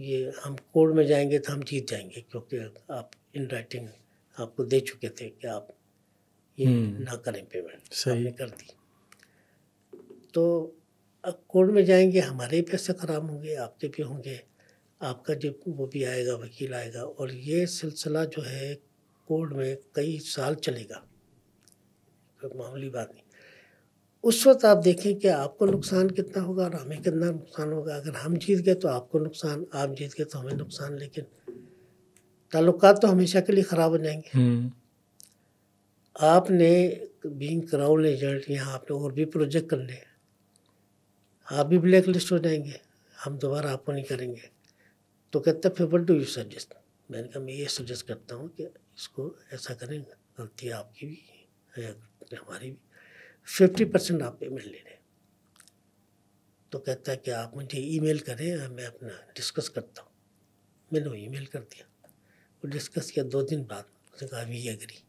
ये हम कोर्ट में जाएंगे तो हम जीत जाएंगे क्योंकि आप इन राइटिंग आपको दे चुके थे कि आप ये हम्म। ना करें पेमेंट सही कर दी तो अब कोर्ट में जाएंगे हमारे ही पैसे ख़राब होंगे आपके भी होंगे आपका जो वो भी आएगा वकील आएगा और ये सिलसिला जो है कोर्ट में कई साल चलेगा कोई मामूली बात नहीं उस वक्त आप देखें कि आपको नुकसान कितना होगा और हमें कितना नुकसान होगा अगर हम जीत गए तो आपको नुकसान आप जीत गए तो हमें नुकसान लेकिन ताल्लुक तो हमेशा के लिए ख़राब हो जाएंगे हम्म। आपने बींग क्राउन एजेंट यहाँ आपने और भी प्रोजेक्ट करने आप भी ब्लैक लिस्ट हो जाएंगे हम दोबारा आपको नहीं करेंगे तो कहते फिर वट डू यू सजेस्ट मैंने कहा मैं ये सजेस्ट करता हूँ कि इसको ऐसा करें गलती आपकी भी हमारी भी फिफ्टी परसेंट आप पेमेंट ले रहे तो कहता है कि आप मुझे ईमेल करें मैं अपना डिस्कस करता हूँ मैंने वो ईमेल कर दिया वो डिस्कस किया दो दिन बाद उसने कहा वी एग्री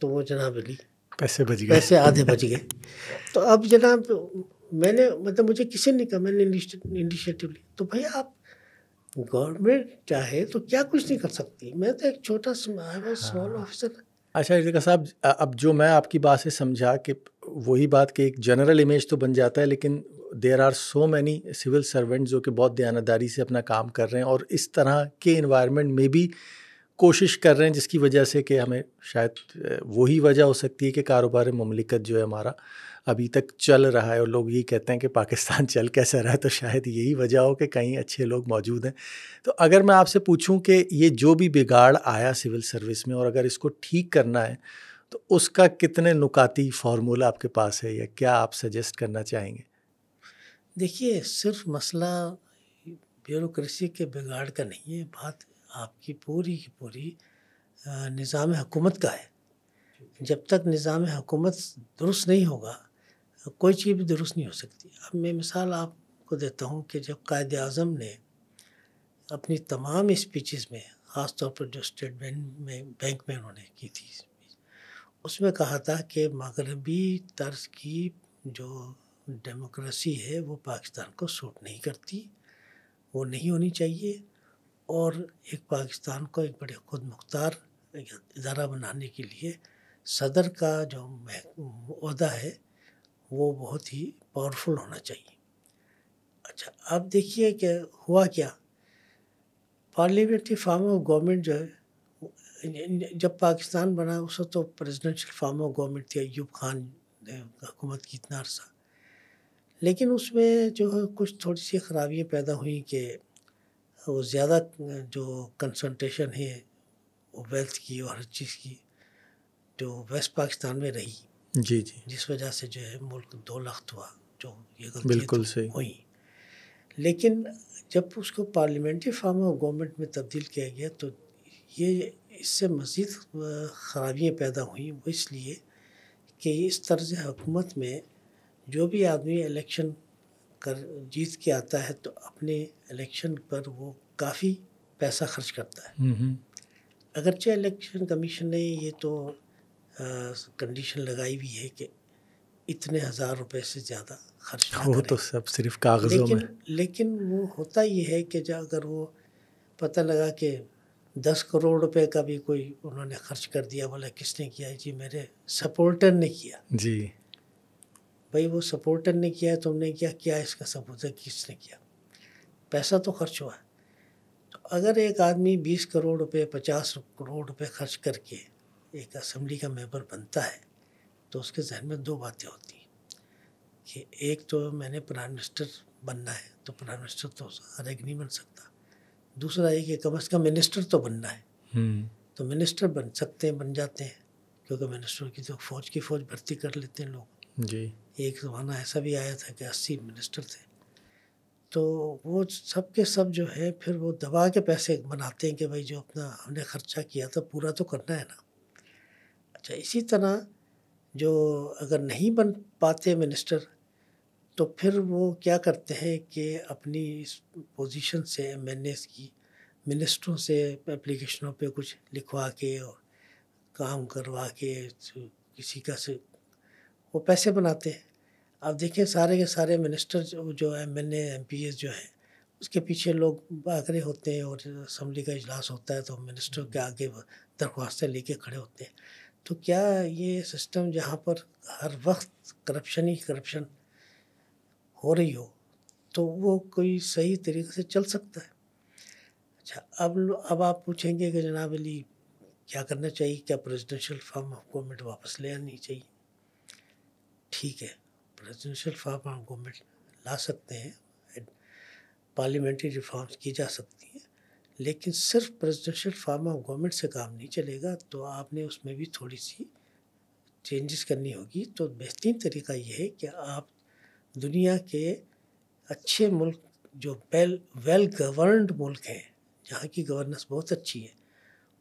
तो वो जनाब अली पैसे बच गए पैसे आधे बच गए तो अब जनाब मैंने मतलब मुझे किसी ने कहा मैंने इनिशिएटिव लिया तो भाई आप गवर्नमेंट चाहे तो क्या कुछ नहीं कर सकती मैं तो एक छोटा स्मॉल ऑफिसर हाँ। अच्छा इर्जगा साहब अब जो मैं आपकी बात से समझा कि वही बात कि एक जनरल इमेज तो बन जाता है लेकिन there are so many civil servant जो कि बहुत दयानदारी से अपना काम कर रहे हैं और इस तरह के इन्वायरमेंट में भी कोशिश कर रहे हैं जिसकी वजह से कि हमें शायद वही वजह हो सकती है कि कारोबार ममलिकत जो है हमारा अभी तक चल रहा है और लोग यही कहते हैं कि पाकिस्तान चल कैसा रहा है तो शायद यही वजह हो कि कहीं अच्छे लोग मौजूद हैं तो अगर मैं आपसे पूछूं कि ये जो भी बिगाड़ आया सिविल सर्विस में और अगर इसको ठीक करना है तो उसका कितने नुकाती फार्मूला आपके पास है या क्या आप सजेस्ट करना चाहेंगे देखिए सिर्फ मसला ब्यूरोसी के बिगाड़ का नहीं है बात आपकी पूरी की पूरी निज़ाम हुकूमत का है जब तक निज़ाम हुकूमत दुरुस्त नहीं होगा कोई चीज़ भी दुरुस्त नहीं हो सकती अब मैं मिसाल आपको देता हूँ कि जब कायद अजम ने अपनी तमाम स्पीचेस में ख़ास तौर पर जो स्टेट बैंक में बैंक में उन्होंने की थी उसमें कहा था कि मगरबी तर्ज की जो डेमोक्रेसी है वो पाकिस्तान को सूट नहीं करती वो नहीं होनी चाहिए और एक पाकिस्तान को एक बड़े खुद मुख्तार इदारा बनाने के लिए सदर का जो अहदा है वो बहुत ही पावरफुल होना चाहिए अच्छा अब देखिए कि हुआ क्या पार्लियामेंट्री फार्म ऑफ गवर्नमेंट जो है जब पाकिस्तान बना उस वक्त तो प्रेसिडेंशियल फार्म ऑफ गवर्नमेंट थी अयूब खान ने हुकूमत की इतना अरसा लेकिन उसमें जो है कुछ थोड़ी सी खराबियाँ पैदा हुई कि वो ज़्यादा जो कंसंट्रेशन है वो वेल्थ की और हर चीज़ की जो वेस्ट पाकिस्तान में रही जी जी जिस वजह से जो है मुल्क दो लख्त हुआ जो ये बिल्कुल तो सही हुई लेकिन जब उसको पार्लियामेंट्री फार्म ऑफ गवर्नमेंट में तब्दील किया गया तो ये इससे मज़ीद खराबियाँ पैदा हुई वो इसलिए कि इस तर्ज हुकूमत में जो भी आदमी इलेक्शन कर जीत के आता है तो अपने इलेक्शन पर वो काफ़ी पैसा खर्च करता है अगरचे इलेक्शन कमीशन ने ये तो कंडीशन लगाई हुई है कि इतने हज़ार रुपए से ज़्यादा खर्च वो तो सब सिर्फ कागज़ों में लेकिन वो होता ही है कि जो अगर वो पता लगा कि दस करोड़ रुपए का भी कोई उन्होंने खर्च कर दिया बोला किसने किया है जी मेरे सपोर्टर ने किया जी भाई वो सपोर्टर ने किया है तुमने किया क्या इसका सबूत है किसने किया पैसा तो खर्च हुआ तो अगर एक आदमी बीस करोड़ रुपए पचास करोड़ रुपए खर्च करके एक असम्बली का मेंबर बनता है तो उसके जहन में दो बातें होती हैं कि एक तो मैंने प्राइम मिनिस्टर बनना है तो प्राइम मिनिस्टर तो हर एक नहीं बन सकता दूसरा ये कि कम अज़ कम मिनिस्टर तो बनना है हम्म। तो मिनिस्टर बन सकते हैं बन जाते हैं क्योंकि मिनिस्टर की तो फौज की फौज भर्ती कर लेते हैं लोग जी एक जमाना ऐसा भी आया था कि अस्सी मिनिस्टर थे तो वो सब के सब जो है फिर वो दबा के पैसे बनाते हैं कि भाई जो अपना हमने खर्चा किया था पूरा तो करना है ना अच्छा इसी तरह जो अगर नहीं बन पाते मिनिस्टर तो फिर वो क्या करते हैं कि अपनी इस पोजीशन से एम की मिनिस्टरों से एप्लीकेशनों पे कुछ लिखवा के और काम करवा के किसी का से वो पैसे बनाते हैं अब देखें सारे के सारे मिनिस्टर जो जो एम एस जो हैं उसके पीछे लोग आगरे होते हैं और असम्बली का इजलास होता है तो मिनिस्टर के आगे दरख्वास्तें लेके खड़े होते हैं तो क्या ये सिस्टम जहाँ पर हर वक्त करप्शन ही करप्शन हो रही हो तो वो कोई सही तरीके से चल सकता है अच्छा अब अब आप पूछेंगे कि जनाब अली क्या करना चाहिए क्या प्रेसिडेंशियल फार्म ऑफ गवर्नमेंट वापस ले आनी चाहिए ठीक है प्रेसिडेंशियल फार्म ऑफ गवर्नमेंट ला सकते हैं पार्लियामेंट्री रिफॉर्म्स की जा सकती हैं लेकिन सिर्फ प्रेजिडेंशियल फार्म ऑफ गवर्नमेंट से काम नहीं चलेगा तो आपने उसमें भी थोड़ी सी चेंजेस करनी होगी तो बेहतरीन तरीका ये है कि आप दुनिया के अच्छे मुल्क जो वेल वेल गवर्नड मुल्क हैं जहाँ की गवर्नेंस बहुत अच्छी है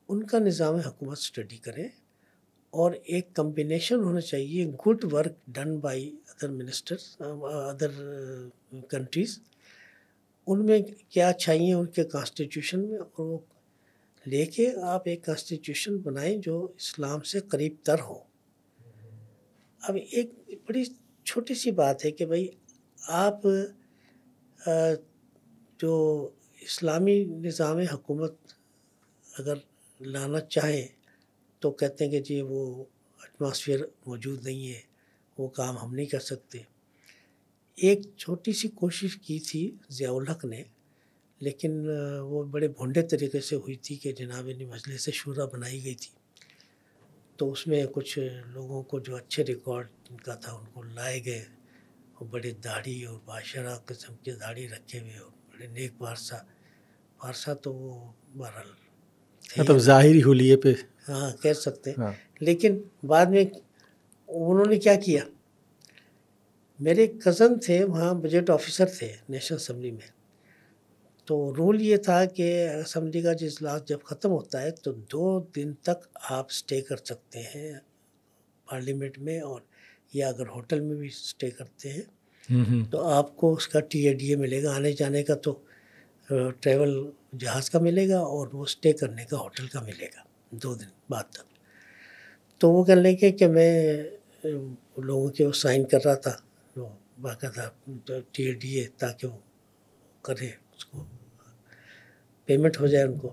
उनका निज़ाम हुकूमत स्टडी करें और एक कम्बिनेशन होना चाहिए good work done by other ministers other countries उनमें क्या चाहिए उनके कॉन्स्टिट्यूशन में और वो लेके आप एक कॉन्स्टिट्यूशन बनाएं जो इस्लाम से करीब तर हो अब एक बड़ी छोटी सी बात है कि भाई आप जो इस्लामी निज़ाम हुकूमत अगर लाना चाहें तो कहते हैं कि जी वो एटमॉस्फेयर मौजूद नहीं है वो काम हम नहीं कर सकते एक छोटी सी कोशिश की थी ज़ियाउल ने लेकिन वो बड़े भोंडे तरीके से हुई थी कि जनाब इन मजलिस से शुरा बनाई गई थी तो उसमें कुछ लोगों को जो अच्छे रिकॉर्ड जिनका था उनको लाए गए और बड़े दाढ़ी और बादशाह किस्म के दाढ़ी रखे हुए और बड़े नेक वारसा वारसा तो वो बहरहाल मतलब ज़ाहिर हुलिये पे हाँ कह सकते हैं हाँ। लेकिन बाद में उन्होंने क्या किया मेरे कज़न थे वहाँ बजट ऑफिसर थे नेशनल असम्बली में तो रूल ये था कि असम्बली का जो इजलास जब ख़त्म होता है तो दो दिन तक आप स्टे कर सकते हैं पार्लियामेंट में और या अगर होटल में भी स्टे करते हैं हम्म, हम्म। तो आपको उसका टी ए डी ए मिलेगा आने जाने का तो ट्रेवल जहाज़ का मिलेगा और वो स्टे करने का होटल का मिलेगा दो दिन बाद तक तो वो कहने के कि मैं लोगों के वो साइन कर रहा था जो बाकायदा टी डी ए ताकि वो करे उसको पेमेंट हो जाए उनको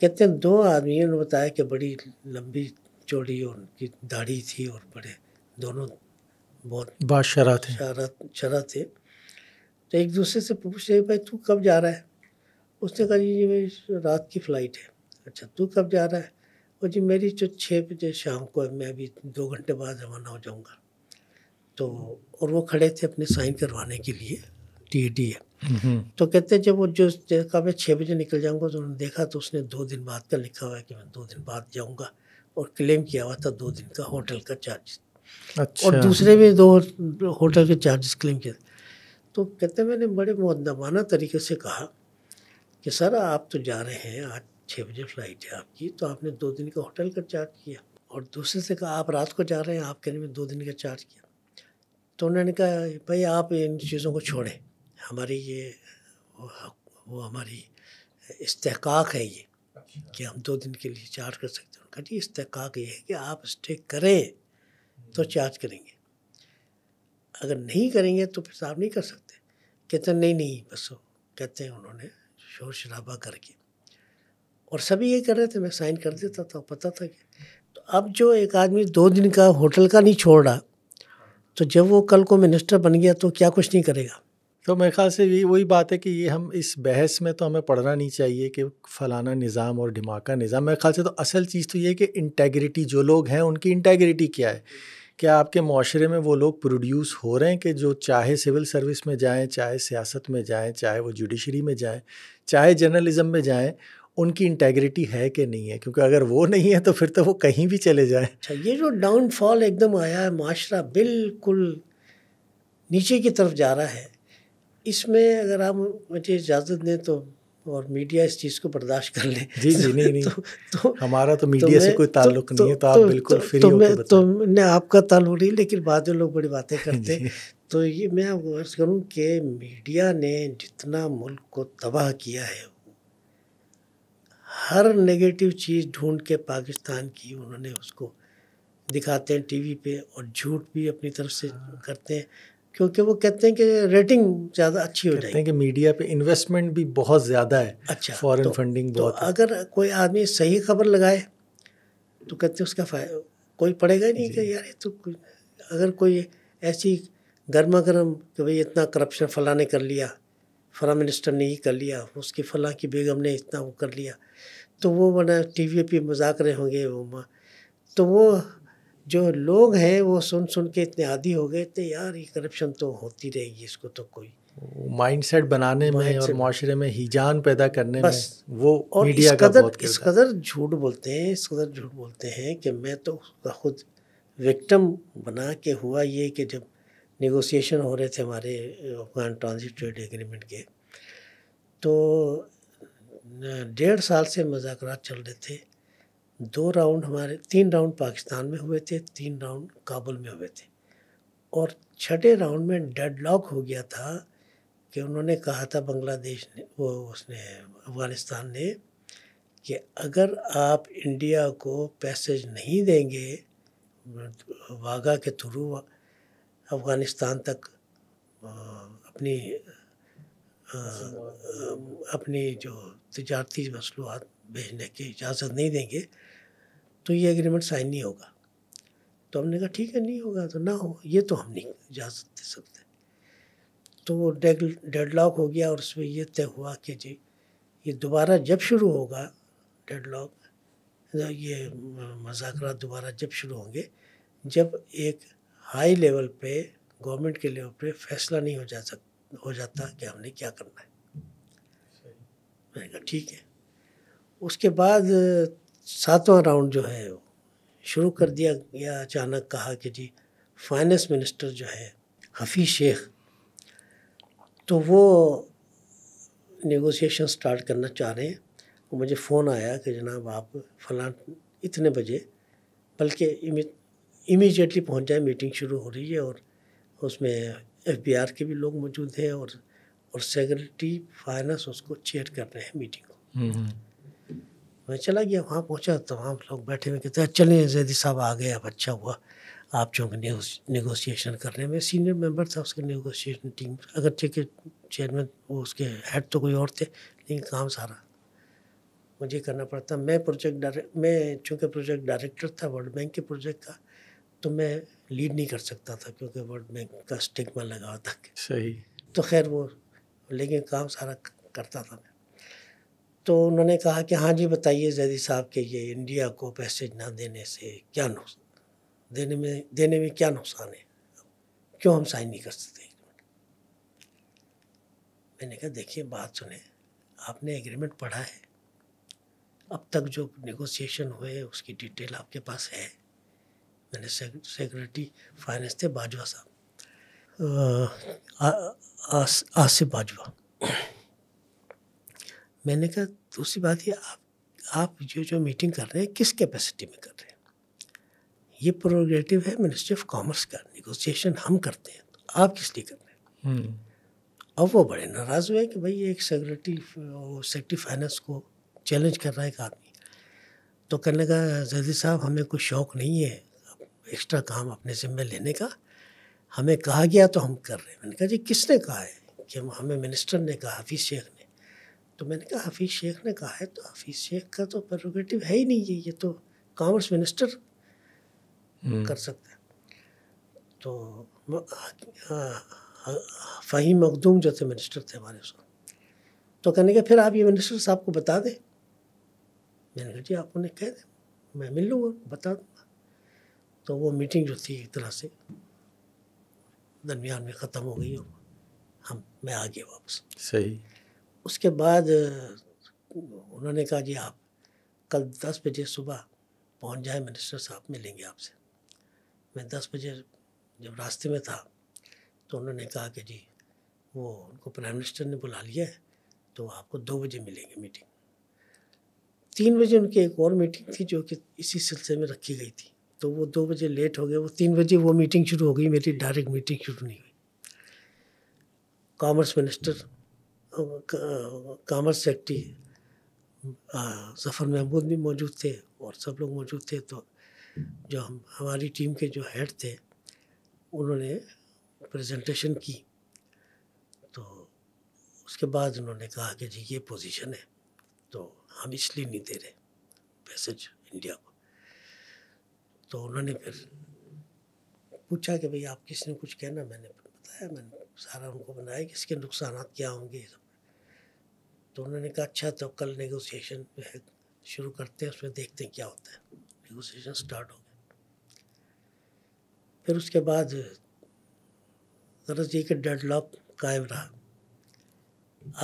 कहते हैं दो आदमियों ने बताया कि बड़ी लंबी चौड़ी और उनकी दाढ़ी थी और बड़े दोनों बहुत बादशरा थे शरत शरा थे तो एक दूसरे से पूछ रहे भाई तू कब जा रहा है उसने कहा जी मेरी रात की फ़्लाइट है अच्छा तू कब जा रहा है और जी मेरी जो छः बजे शाम को है मैं अभी दो घंटे बाद रवाना हो जाऊँगा तो और वो खड़े थे अपने साइन करवाने के लिए टी डी ए तो कहते जब वो जो कहा मैं छः बजे निकल जाऊंगा तो उन्होंने देखा तो उसने दो दिन बाद का लिखा हुआ है कि मैं दो दिन बाद जाऊंगा और क्लेम किया हुआ था दो दिन का होटल का चार्ज अच्छा। और दूसरे में दो होटल के चार्जेस क्लेम किया तो कहते मैंने बड़े मुद्दमाना तरीके से कहा कि सर आप तो जा रहे हैं आज छः बजे फ्लाइट है आपकी तो आपने दो दिन का होटल का चार्ज किया और दूसरे से कहा आप रात को जा रहे हैं आप कहने में दो दिन का चार्ज किया तो उन्होंने कहा भाई आप इन चीज़ों को छोड़ें हमारी ये वो हमारी इस्तेकाक है ये कि हम दो दिन के लिए चार्ज कर सकते हैं उनका जी इस्तेकाक ये है कि आप स्टे करें तो चार्ज करेंगे अगर नहीं करेंगे तो फिर साफ नहीं कर सकते कहते नहीं नहीं बस कहते हैं उन्होंने शोर शराबा करके और सभी ये कर रहे थे मैं साइन कर देता था पता था कि तो अब जो एक आदमी दो दिन का होटल का नहीं छोड़ रहा तो जब वो कल को मिनिस्टर बन गया तो क्या कुछ नहीं करेगा तो मेरे ख्याल से यही वही बात है कि ये हम इस बहस में तो हमें पढ़ना नहीं चाहिए कि फलाना निज़ाम और धमाका निज़ाम मेरे ख्याल से तो असल चीज़ तो ये है कि इंटेग्रिटी जो लोग हैं उनकी इंटेग्रिटी क्या है क्या आपके माशरे में वो लोग प्रोड्यूस हो रहे हैं कि जो चाहे सिविल सर्विस में जाएं चाहे सियासत में जाएं चाहे वो जुडिशरी में जाएं चाहे जर्नलिज़म में जाएं उनकी इंटेग्रिटी है कि नहीं है क्योंकि अगर वो नहीं है तो फिर तो वो कहीं भी चले जाए अच्छा ये जो डाउनफॉल एकदम आया है माशरा बिल्कुल नीचे की तरफ जा रहा है इसमें अगर आप मुझे इजाज़त दें तो और मीडिया इस चीज़ को बर्दाश्त कर ले जी जी नहीं नहीं तो, तो हमारा तो मीडिया तो से कोई तो, ताल्लुक तो, नहीं है तो, तो आप तो, बिल्कुल फ्री तो, तो, मैं, तो मैंने आपका ताल्लुक नहीं लेकिन बाद में लोग बड़ी बातें करते तो ये मैं आपको अर्ज़ करूँ कि मीडिया ने जितना मुल्क को तबाह किया है हर नेगेटिव चीज़ ढूंढ के पाकिस्तान की उन्होंने उसको दिखाते हैं टीवी पे और झूठ भी अपनी तरफ से करते हैं क्योंकि वो कहते हैं कि रेटिंग ज़्यादा अच्छी हो जाएगी कि मीडिया पे इन्वेस्टमेंट भी बहुत ज़्यादा है अच्छा फॉरेन तो, फंडिंग तो बहुत तो अगर कोई आदमी सही खबर लगाए तो कहते हैं उसका फायदा कोई पड़ेगा ही नहीं कि यार तो अगर कोई ऐसी गर्मा गर्म कि भाई इतना करप्शन फला ने कर लिया फला मिनिस्टर ने ये कर लिया उसकी फला की बेगम ने इतना वो कर लिया तो वो वरना टी वी पर रहे होंगे वो तो वो जो लोग हैं वो सुन सुन के इतने आदि हो गए थे यार ये करप्शन तो होती रहेगी इसको तो कोई माइंडसेट बनाने में और माशरे में हिजान पैदा करने बस, में वो और मीडिया इस कदर इस कदर झूठ बोलते हैं इस कदर झूठ बोलते हैं कि मैं तो उसका खुद विक्टम बना के हुआ ये कि जब निगोसिएशन हो रहे थे हमारे अफगान ट्रांजिट ट्रेड एग्रीमेंट के तो डेढ़ साल से मजाक चल रहे थे दो राउंड हमारे तीन राउंड पाकिस्तान में हुए थे तीन राउंड काबुल में हुए थे और छठे राउंड में डेड लॉक हो गया था कि उन्होंने कहा था बांग्लादेश ने वो उसने अफ़गानिस्तान ने कि अगर आप इंडिया को पैसेज नहीं देंगे वाघा के थ्रू अफ़गानिस्तान तक अपनी अपने जो तजारती मसलूत भेजने की इजाज़त नहीं देंगे तो ये एग्रीमेंट साइन नहीं होगा तो हमने कहा ठीक है नहीं होगा तो ना हो ये तो हम नहीं इजाज़त दे सकते तो वो लॉक हो गया और उसमें ये तय हुआ कि जी ये दोबारा जब शुरू होगा डेड लॉक तो ये मजाक दोबारा जब शुरू होंगे जब एक हाई लेवल पे गवर्नमेंट के लेवल पे फैसला नहीं हो जा सकता हो जाता कि हमने क्या करना है मैंने कहा ठीक है उसके बाद सातवां राउंड जो है शुरू कर दिया गया अचानक कहा कि जी फाइनेंस मिनिस्टर जो है हफीज़ शेख तो वो नेगोशिएशन स्टार्ट करना चाह रहे हैं और मुझे फ़ोन आया कि जनाब आप फला इतने बजे बल्कि इमीजिएटली पहुंच जाए मीटिंग शुरू हो रही है और उसमें एफ के भी लोग मौजूद हैं और और सेक्रेटरी फाइनेंस उसको चेयर कर रहे हैं मीटिंग को हम्म, हम्म। मैं चला गया वहाँ पहुँचा तमाम वहाँ लोग बैठे हुए कहते हैं चलें जैदी साहब आ गए अब अच्छा हुआ आप जो नेगोशिएशन कर रहे हैं मैं सीनियर मेंबर था उसके नेगोशिएशन टीम अगर के चेयरमैन वो उसके हेड तो कोई और थे लेकिन काम सारा मुझे करना पड़ता मैं प्रोजेक्ट डायरेक्ट मैं चूँकि प्रोजेक्ट डायरेक्टर था वर्ल्ड बैंक के प्रोजेक्ट का तो मैं लीड नहीं कर सकता था क्योंकि वर्ल्ड बैंक का स्टिकमा लगा हुआ था सही तो खैर वो लेकिन काम सारा करता था मैं तो उन्होंने कहा कि हाँ जी बताइए जैदी साहब के ये इंडिया को पैसेज ना देने से क्या नुकसान देने में देने में क्या नुकसान है क्यों हम साइन नहीं कर सकते मैंने कहा देखिए बात सुने आपने एग्रीमेंट पढ़ा है अब तक जो नेगोशिएशन हुए उसकी डिटेल आपके पास है मैंने सेक्रेटरी फाइनेंस थे बाजवा साहब आसिफ बाजवा मैंने कहा दूसरी बात ये आप आप जो जो मीटिंग कर रहे हैं किस कैपेसिटी में कर रहे हैं ये प्रोग्रेटिव है मिनिस्ट्री ऑफ कॉमर्स का निगोसिएशन हम करते हैं तो आप किस लिए कर रहे हैं hmm. अब वो बड़े नाराज़ हुए कि भाई एक सेक्रेटरी सेक्रेटरी फाइनेंस को चैलेंज कर रहा है एक आदमी तो कहने का जैदी साहब हमें कोई शौक़ नहीं है एक्स्ट्रा काम अपने ज़िम्मे लेने का हमें कहा गया तो हम कर रहे हैं मैंने कहा जी किसने कहा है कि हम हमें मिनिस्टर ने कहा हफीज़ शेख ने तो मैंने कहा हफीज़ शेख ने कहा है तो हफीज़ शेख का तो प्रोगेटिव है ही नहीं ये ये तो कॉमर्स मिनिस्टर हम्म। कर सकते हैं तो फ़हीम मखदूम जो थे मिनिस्टर थे हमारे उसको तो कहने के फिर आप ये मिनिस्टर साहब को बता दें मैंने कहा जी आप उन्हें कह दें मैं मिल लूँगा बता दूँ तो वो मीटिंग जो थी एक तरह से दरमियान में ख़त्म हो गई और हम मैं आ गया वापस सही उसके बाद उन्होंने कहा जी आप कल दस बजे सुबह पहुंच जाए मिनिस्टर साहब मिलेंगे आपसे मैं दस बजे जब रास्ते में था तो उन्होंने कहा कि जी वो उनको प्राइम मिनिस्टर ने बुला लिया है तो आपको दो बजे मिलेंगे मीटिंग तीन बजे उनकी एक और मीटिंग थी जो कि इसी सिलसिले में रखी गई थी तो वो दो बजे लेट हो गए वो तीन बजे वो मीटिंग शुरू हो गई मेरी डायरेक्ट मीटिंग शुरू नहीं हुई commerce minister commerce secretary Zafar Mahmood भी मौजूद थे और सब लोग मौजूद थे तो जो हम हमारी टीम के जो हेड थे उन्होंने प्रेजेंटेशन की तो उसके बाद उन्होंने कहा कि जी ये पोजीशन है तो हम इसलिए नहीं दे रहे पैसेज इंडिया को तो उन्होंने फिर पूछा कि भाई आप किसने कुछ कहना मैंने बताया मैंने सारा उनको बनाया कि इसके नुकसान क्या होंगे सब तो उन्होंने कहा अच्छा तो कल नेगोशिएशन है शुरू करते हैं उसमें देखते हैं क्या होता है नेगोशिएशन स्टार्ट हो गया फिर उसके बाद गरज ये कि लॉक कायम रहा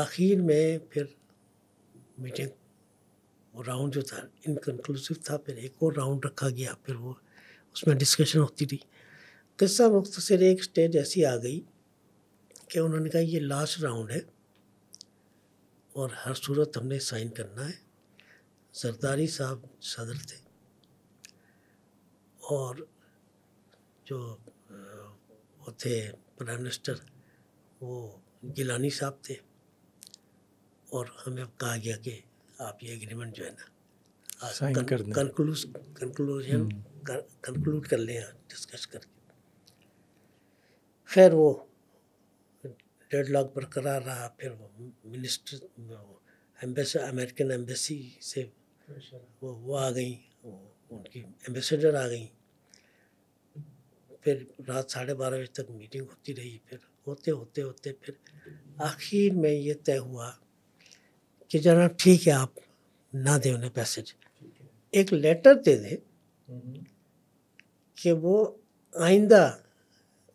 आखिर में फिर मीटिंग वो राउंड जो था इनकनक्लूसिव था फिर एक और राउंड रखा गया फिर वो उसमें डिस्कशन होती थी किस्सा सिर एक स्टेज ऐसी आ गई कि उन्होंने कहा ये लास्ट राउंड है और हर सूरत हमने साइन करना है सरदारी साहब सदर थे और जो वो थे प्राइम मिनिस्टर वो गिलानी साहब थे और हमें कहा गया कि आप ये एग्रीमेंट जो है ना कंक्लूजन हाँ, कंक्लूड हम्म। कर लें डिस्कस करके खैर वो डेड लॉक बरकरार रहा फिर वो मिनिस्टर एम्बेस अमेरिकन एम्बेसी से वो वो आ गई उनकी एम्बेसडर आ गई फिर रात साढ़े बारह बजे तक मीटिंग होती रही फिर होते होते होते फिर आखिर में ये तय हुआ कि जनाब ठीक है आप ना दें उन्हें पैसेज एक लेटर दे दें कि वो आइंदा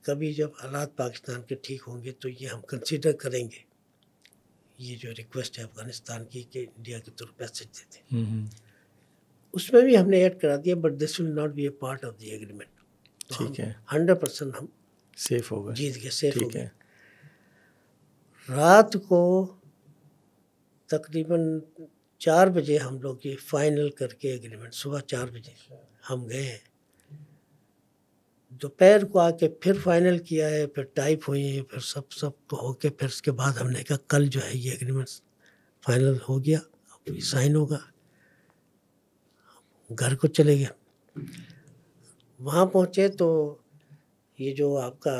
कभी जब हालात पाकिस्तान के ठीक होंगे तो ये हम कंसिडर करेंगे ये जो रिक्वेस्ट है अफ़गानिस्तान की कि इंडिया के थ्रू पैसेज देते उसमें भी हमने ऐड करा दिया but this will not be a part of the agreement ठीक है हंड्रेड परसेंट हम सेफ हो गए जीत गए सेफ हो गए रात को तकरीबन चार बजे हम लोग की फाइनल करके एग्रीमेंट सुबह चार बजे हम गए हैं दोपहर को आके फिर फाइनल किया है फिर टाइप हुई है फिर सब सब तो होके फिर उसके बाद हमने कहा कल जो है ये एग्रीमेंट फाइनल हो गया अब साइन होगा घर को चले गए वहाँ पहुँचे तो ये जो आपका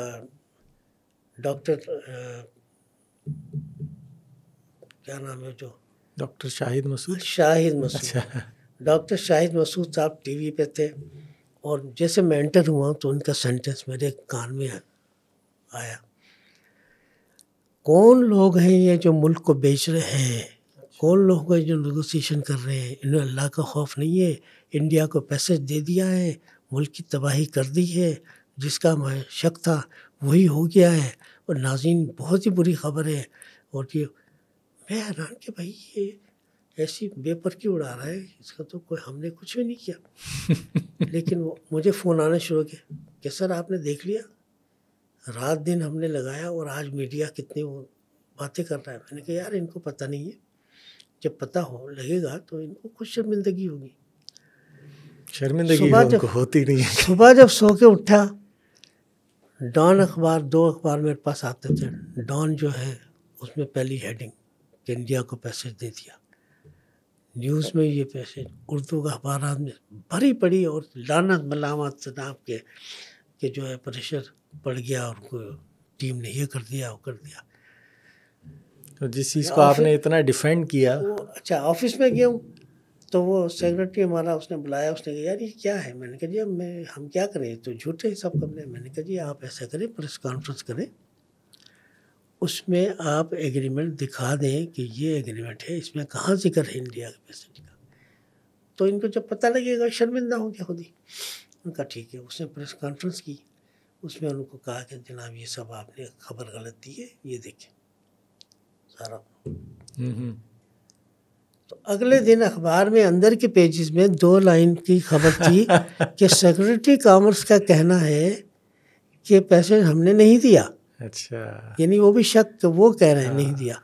डॉक्टर क्या नाम है जो डॉक्टर शाहिद मसूद शाहिद मसूद अच्छा। डॉक्टर शाहिद मसूद साहब टीवी पे थे और जैसे मैं एंटर हुआ तो उनका सेंटेंस मेरे कान में आया कौन लोग हैं ये जो मुल्क को बेच रहे हैं कौन लोग हैं जो नगोसिएशन कर रहे हैं इन्हें अल्लाह का खौफ नहीं है इंडिया को पैसेज दे दिया है मुल्क की तबाही कर दी है जिसका शक था वही हो गया है और नाजीन बहुत ही बुरी खबर है और ये मैं हैरान कि भाई ये ऐसी बेपर की उड़ा रहा है इसका तो कोई हमने कुछ भी नहीं किया लेकिन वो मुझे फ़ोन आने शुरू किया कि सर आपने देख लिया रात दिन हमने लगाया और आज मीडिया कितनी वो बातें कर रहा है मैंने कहा यार इनको पता नहीं है जब पता हो लगेगा तो इनको कुछ शर्मिंदगी होगी शर्मिंदगी जब होती नहीं है सुबह जब सो के उठा डॉन अखबार दो अखबार मेरे पास आते थे डॉन जो है उसमें पहली हेडिंग इंडिया को पैसेज दे दिया न्यूज़ में ये पैसेज उर्दू का अखबार में भरी पड़ी और लानत मलामत तनाव के के जो है प्रेशर पड़ गया और उनको टीम ने ये कर दिया वो कर दिया तो जिस चीज़ को आपने इतना डिफेंड किया अच्छा ऑफिस में गया हूँ तो वो सेक्रेटरी हमारा उसने बुलाया उसने कहा यार ये क्या है मैंने कहा जी मैं हम क्या करें तो झूठे सब कमरे मैंने कहा जी आप ऐसा करें प्रेस कॉन्फ्रेंस करें उसमें आप एग्रीमेंट दिखा दें कि ये एग्रीमेंट है इसमें कहाँ जिक्र है इंडिया के पैसेंट का तो इनको जब पता लगेगा शर्मिंदा होंगे खुद ही उनका ठीक है उसने प्रेस कॉन्फ्रेंस की उसमें उनको कहा कि जनाब ये सब आपने खबर गलत दी है ये देखें सारा हम्म, हम्म। तो अगले दिन अखबार में अंदर के पेजेस में दो लाइन की खबर थी कि सेक्रेटरी कॉमर्स का कहना है कि पैसे हमने नहीं दिया अच्छा यानी वो भी शक तो वो कह रहे हैं नहीं हाँ। दिया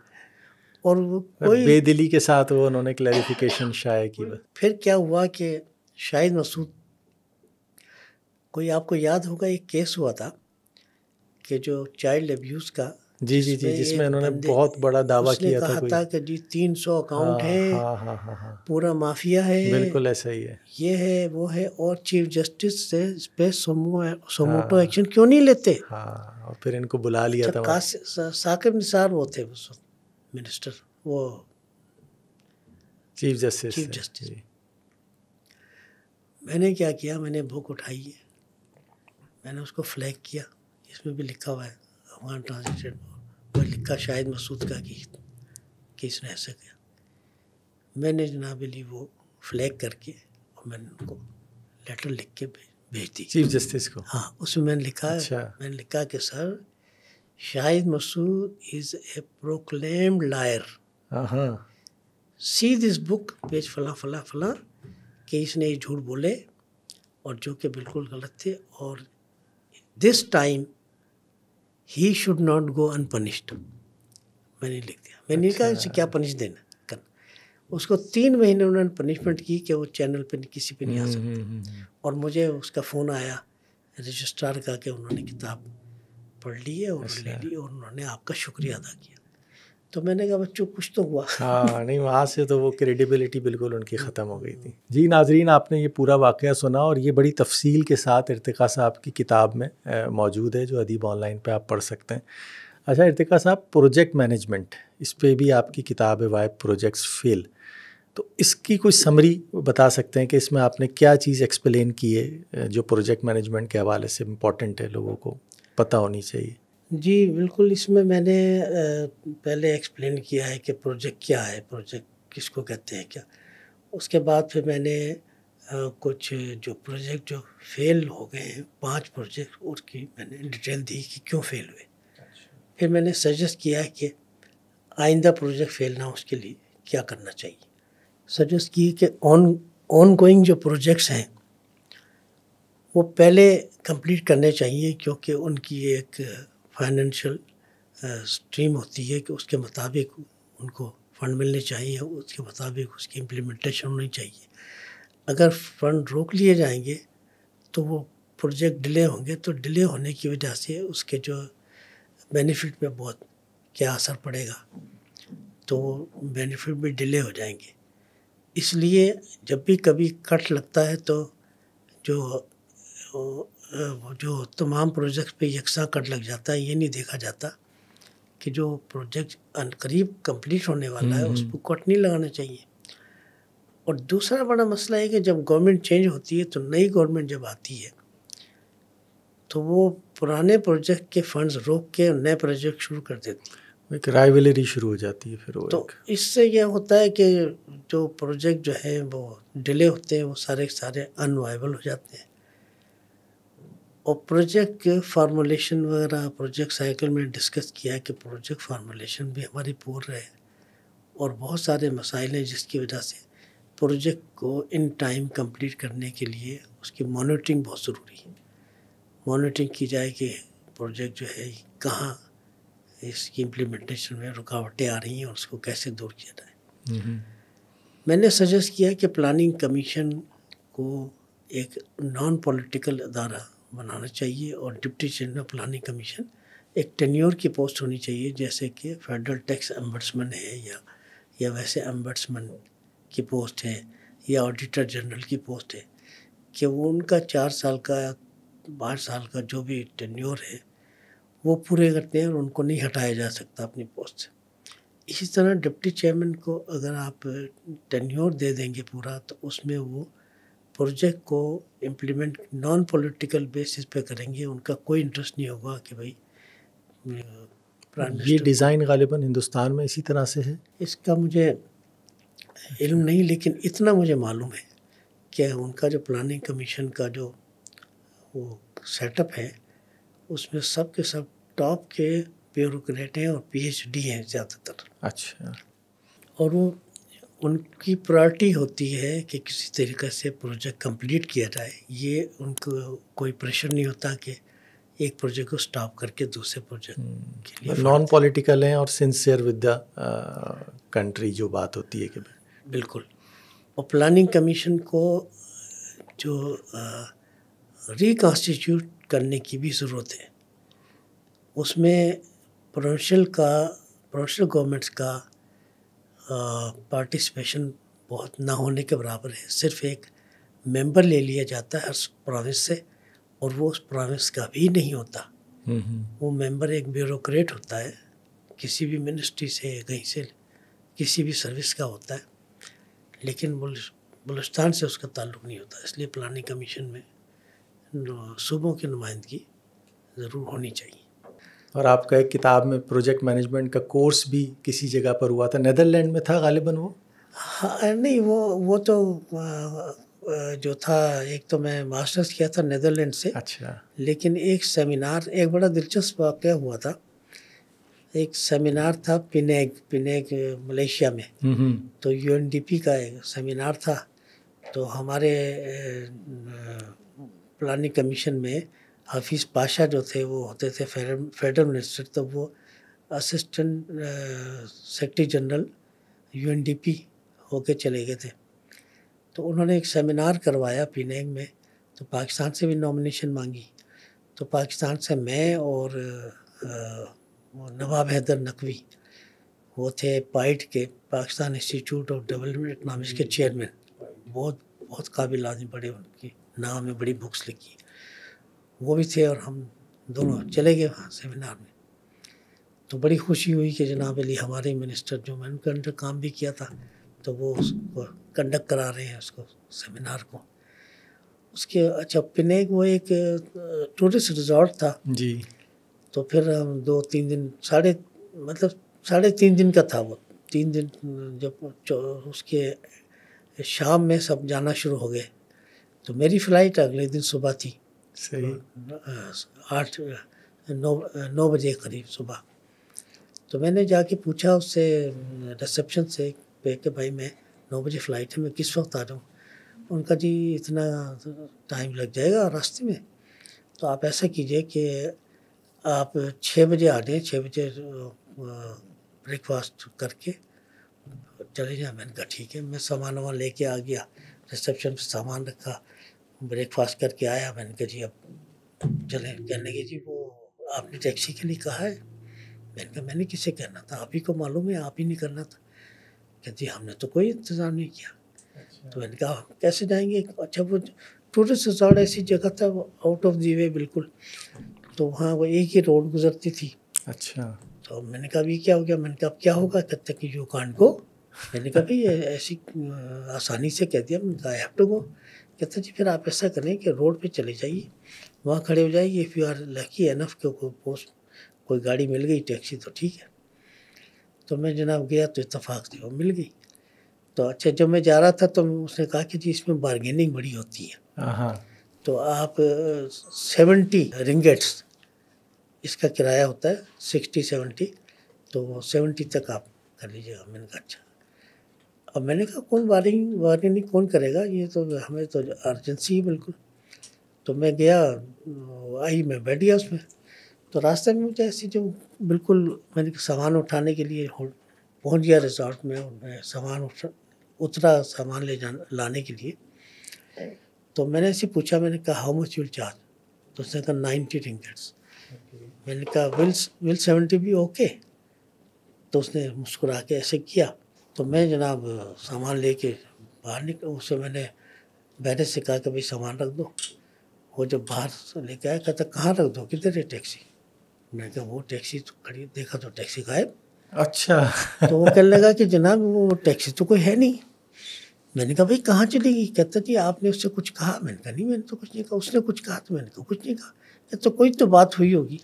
और वो कोई बेदिली के साथ वो उन्होंने क्लैरिफिकेशन शायद की फिर क्या हुआ कि शायद मसूद कोई आपको याद होगा एक केस हुआ था कि जो चाइल्ड एब्यूज़ का जी जी जी जिसमें उन्होंने बहुत बड़ा दावा किया कहा था, था कि जी तीन सौ अकाउंट हाँ, है हाँ, हाँ, हाँ, हाँ, पूरा माफिया है बिल्कुल ऐसा ही है ये है वो है और चीफ जस्टिस से इस पे सोमोटो हाँ। एक्शन क्यों नहीं लेते हाँ, और फिर इनको बुला लिया था साकिब निसार वो थे उस वक्त मिनिस्टर वो चीफ जस्टिस चीफ जस्टिस मैंने क्या किया मैंने बुक उठाई है मैंने उसको फ्लैग किया इसमें भी लिखा हुआ है अफगान ट्रांसलेटेड पर लिखा शायद मसूद का गीत कि इसने ऐसा किया मैंने जनाब अली वो फ्लैग करके और मैंने उनको लेटर लिख के भेज दी चीफ जस्टिस को हाँ उसमें मैंने लिखा अच्छा। मैंने लिखा कि sir Shahid Masood is a proclaim liar see this book page फला फला फला कि इसने ये झूठ बोले और जो कि बिल्कुल गलत थे और this time he should not go unpunished मैंने लिख दिया मैंने अच्छा। कहा इसे क्या पनिश देना करना उसको तीन महीने उन्होंने पनिशमेंट की कि वो चैनल पे किसी पे नहीं आ हम्म, सकते हम्म, हम्म, और मुझे उसका फ़ोन आया रजिस्ट्रार का कि उन्होंने किताब पढ़ ली है और अच्छा। ले ली और उन्होंने आपका शुक्रिया अदा किया तो मैंने कहा बच्चों कुछ तो हुआ हाँ नहीं वहाँ से तो वो क्रेडिबिलिटी बिल्कुल उनकी ख़त्म हो गई थी जी नाजरीन आपने ये पूरा वाक़ सुना और ये बड़ी तफसील के साथ इरतिका साहब की किताब में मौजूद है जो अदीब ऑनलाइन पर आप पढ़ सकते हैं अच्छा इरतिका साहब प्रोजेक्ट मैनेजमेंट इस पर भी आपकी किताब है वाइब प्रोजेक्ट्स फेल तो इसकी कोई समरी बता सकते हैं कि इसमें आपने क्या चीज़ एक्सप्लेन की है जो प्रोजेक्ट मैनेजमेंट के हवाले से इम्पॉर्टेंट है लोगों को पता होनी चाहिए जी बिल्कुल इसमें मैंने पहले एक्सप्लेन किया है कि प्रोजेक्ट क्या है प्रोजेक्ट किसको कहते हैं क्या उसके बाद फिर मैंने कुछ जो प्रोजेक्ट जो फेल हो गए हैं पांच प्रोजेक्ट उसकी मैंने डिटेल दी कि क्यों फेल हुए अच्छा। फिर मैंने सजेस्ट किया कि आइंदा प्रोजेक्ट फेल ना हो उसके लिए क्या करना चाहिए सजेस्ट की कि ऑन ऑन गोइंग जो प्रोजेक्ट्स हैं वो पहले कंप्लीट करने चाहिए क्योंकि उनकी एक फाइनेंशियल स्ट्रीम uh, होती है कि उसके मुताबिक उनको फ़ंड मिलने चाहिए उसके मुताबिक उसकी इम्प्लीमेंटेशन होनी चाहिए अगर फ़ंड रोक लिए जाएंगे तो वो प्रोजेक्ट डिले होंगे तो डिले होने की वजह से उसके जो बेनिफिट पे बहुत क्या असर पड़ेगा तो बेनिफिट भी डिले हो जाएंगे इसलिए जब भी कभी कट लगता है तो जो जो तमाम प्रोजेक्ट पे यकसा कट लग जाता है ये नहीं देखा जाता कि जो प्रोजेक्ट करीब कंप्लीट होने वाला है उसको कट नहीं लगाना चाहिए और दूसरा बड़ा मसला है कि जब गवर्नमेंट चेंज होती है तो नई गवर्नमेंट जब आती है तो वो पुराने प्रोजेक्ट के फंड्स रोक के नए प्रोजेक्ट शुरू कर देती है एक राइवलरी शुरू हो जाती है फिर वो तो इससे यह होता है कि जो प्रोजेक्ट जो है वो डिले होते हैं वो सारे सारे अनवाइबल हो जाते हैं और प्रोजेक्ट के फार्मोलेशन वगैरह प्रोजेक्ट साइकिल में डिस्कस किया कि प्रोजेक्ट फार्मोलेशन भी हमारी पूर रहे और बहुत सारे मसाइल हैं जिसकी वजह से प्रोजेक्ट को इन टाइम कंप्लीट करने के लिए उसकी मॉनिटरिंग बहुत ज़रूरी है मॉनिटरिंग की जाए कि प्रोजेक्ट जो है कहाँ इसकी इम्प्लीमेंटेशन में रुकावटें आ रही हैं और उसको कैसे दूर किया जाए मैंने सजेस्ट किया कि प्लानिंग कमीशन को एक नॉन पॉलिटिकल अदारा बनाना चाहिए और deputy chairman of planning commission एक टेन्योर की पोस्ट होनी चाहिए जैसे कि फेडरल टैक्स एम्बर्समैन है या या वैसे एम्बर्समैन की पोस्ट है या ऑडिटर जनरल की पोस्ट है कि वो उनका चार साल का या पाँच साल का जो भी टेन्योर है वो पूरे करते हैं और उनको नहीं हटाया जा सकता अपनी पोस्ट से इसी तरह डिप्टी चेयरमैन को अगर आप टेन्योर दे देंगे पूरा तो उसमें वो प्रोजेक्ट को इम्प्लीमेंट नॉन पॉलिटिकल बेसिस पे करेंगे उनका कोई इंटरेस्ट नहीं होगा कि भाई ये डिज़ाइन गालिबा हिंदुस्तान में इसी तरह से है इसका मुझे इल्म नहीं लेकिन इतना मुझे मालूम है कि उनका जो प्लानिंग कमीशन का जो वो सेटअप है उसमें सब के सब टॉप के ब्यूरोक्रेट हैं और पीएचडी हैं ज़्यादातर अच्छा और वो उनकी प्रायोरिटी होती है कि किसी तरीके से प्रोजेक्ट कंप्लीट किया जाए ये उनको कोई प्रेशर नहीं होता कि एक प्रोजेक्ट को स्टॉप करके दूसरे प्रोजेक्ट हम्म। के लिए नॉन मतलब पॉलिटिकल हैं और सिंसियर विद द कंट्री जो बात होती है कि बिल्कुल और प्लानिंग कमीशन को जो रिकॉन्स्टिट्यूट uh, करने की भी ज़रूरत है उसमें प्रोविंशियल का प्रोविंशियल गवर्नमेंट्स का पार्टिसिपेशन बहुत ना होने के बराबर है सिर्फ एक मेंबर ले लिया जाता है हर प्रोविंस से और वो उस प्रोविंस का भी नहीं होता हम्म, हम्म। वो मेंबर एक ब्यूरोक्रेट होता है किसी भी मिनिस्ट्री से कहीं से किसी भी सर्विस का होता है लेकिन बलुस्तान से उसका ताल्लुक नहीं होता इसलिए प्लानिंग कमीशन में सूबों की नुमाइंदगी ज़रूर होनी चाहिए और आपका एक किताब में प्रोजेक्ट मैनेजमेंट का कोर्स भी किसी जगह पर हुआ था नदरलैंड में था गालिबा वो हाँ नहीं वो वो तो जो था एक तो मैं मास्टर्स किया था नदरलैंड से अच्छा लेकिन एक सेमिनार एक बड़ा दिलचस्प वाक़ हुआ था एक सेमिनार था पिनेग पिनेग मलेशिया में हम्म, हम्म। तो यू का एक सेमिनार था तो हमारे प्लानिंग कमीशन में हफीज़ पाशा जो थे वो होते थे फेडरल मिनिस्टर तो वो असिस्टेंट सेक्रेटरी जनरल यूएनडीपी होके चले गए थे तो उन्होंने एक सेमिनार करवाया पिनेंग में तो पाकिस्तान से भी नॉमिनेशन मांगी तो पाकिस्तान से मैं और नवाब हैदर नकवी वो थे पाइट के Pakistan institute of development economics के हम्म। चेयरमैन बहुत बहुत काबिल आदमी बड़े उनकी नाम में बड़ी बुक्स लिखी वो भी थे और हम दोनों चले गए वहाँ सेमिनार में तो बड़ी खुशी हुई कि जनाब अली हमारे मिनिस्टर जो मैंने अंडर काम भी किया था तो वो उसको कंडक्ट करा रहे हैं उसको सेमिनार को उसके अच्छा पिनेग वो एक टूरिस्ट रिजॉर्ट था जी तो फिर हम दो तीन दिन साढ़े मतलब साढ़े तीन दिन का था वो तीन दिन जब उसके शाम में सब जाना शुरू हो गए तो मेरी फ़्लाइट अगले दिन सुबह थी सही हाँ, आठ नौ नौ बजे करीब सुबह तो मैंने जाके पूछा उससे रिसेप्शन से कि भाई मैं नौ बजे फ़्लाइट है मैं किस वक्त आ जाऊँ उनका जी इतना टाइम लग जाएगा रास्ते में तो आप ऐसा कीजिए कि आप छः बजे आ जाए छः बजे ब्रेकफास्ट करके चले जाए मैंने कहा ठीक है मैं सामान वामान लेके आ गया रिसेप्शन पे सामान रखा ब्रेकफास्ट करके आया मैंने कहा जी अब चले कहने के जी वो आपने टैक्सी के लिए कहा है मैंने कहा मैंने किसे कहना था आप ही को मालूम है आप ही नहीं करना था कहती हमने तो कोई इंतज़ाम नहीं किया अच्छा। तो मैंने कहा कैसे जाएंगे अच्छा वो टूरिस्ट रिजॉर्ट ऐसी जगह था वो आउट ऑफ दी वे बिल्कुल तो वहाँ वो एक ही रोड गुजरती थी अच्छा तो मैंने कहा अभी क्या हो गया मैंने कहा अब क्या होगा कब तक यू कांड को मैंने कहा भाई ऐसी आसानी से कह दिया मैंने कहा गो कहते जी फिर आप ऐसा करें कि रोड पे चले जाइए वहाँ खड़े हो जाइए if you are lucky enough के कोई पोस्ट कोई गाड़ी मिल गई टैक्सी तो ठीक है तो मैं जनाब गया तो इतफाक़ से वो मिल गई तो अच्छा जब मैं जा रहा था तो उसने कहा कि जी इसमें बारगेनिंग बड़ी होती है हाँ, हाँ। तो आप सेवेंटी रिंगेट्स इसका किराया होता है सिक्सटी सेवेंटी तो सेवेंटी तक आप कर लीजिएगा मैंने कहा अच्छा अब मैंने कहा कौन वार्निंग वार्निंग कौन करेगा ये तो हमें तो अर्जेंसी बिल्कुल तो मैं गया आई मैं बैठ गया उसमें तो रास्ते में मुझे ऐसी जो बिल्कुल मैंने सामान उठाने के लिए पहुंच गया रिजॉर्ट में मैं सामान उतरा सामान ले जाने लाने के लिए तो मैंने ऐसे पूछा मैंने कहा हाउ मच विल चार्ज तो उसने कहा नाइन्टी टिंगट्स मैंने कहा विल विल सेवेंटी भी ओके तो उसने मुस्कुरा के ऐसे किया तो मैं जनाब सामान लेके बाहर निकल उससे मैंने बैठे से कहा कि भाई सामान रख दो वो जब बाहर लेके आया कहता कहाँ रख दो किधर है टैक्सी मैंने कहा वो टैक्सी तो खड़ी देखा तो टैक्सी गायब अच्छा तो वो कहने लगा कि जनाब वो टैक्सी तो कोई है नहीं मैंने कहा भाई कहाँ चली गई कहता जी आपने उससे कुछ कहा मैंने कहा नहीं मैंने तो कुछ नहीं कहा उसने कुछ कहा तो मैंने कहा कुछ नहीं कहा तो कोई तो बात हुई होगी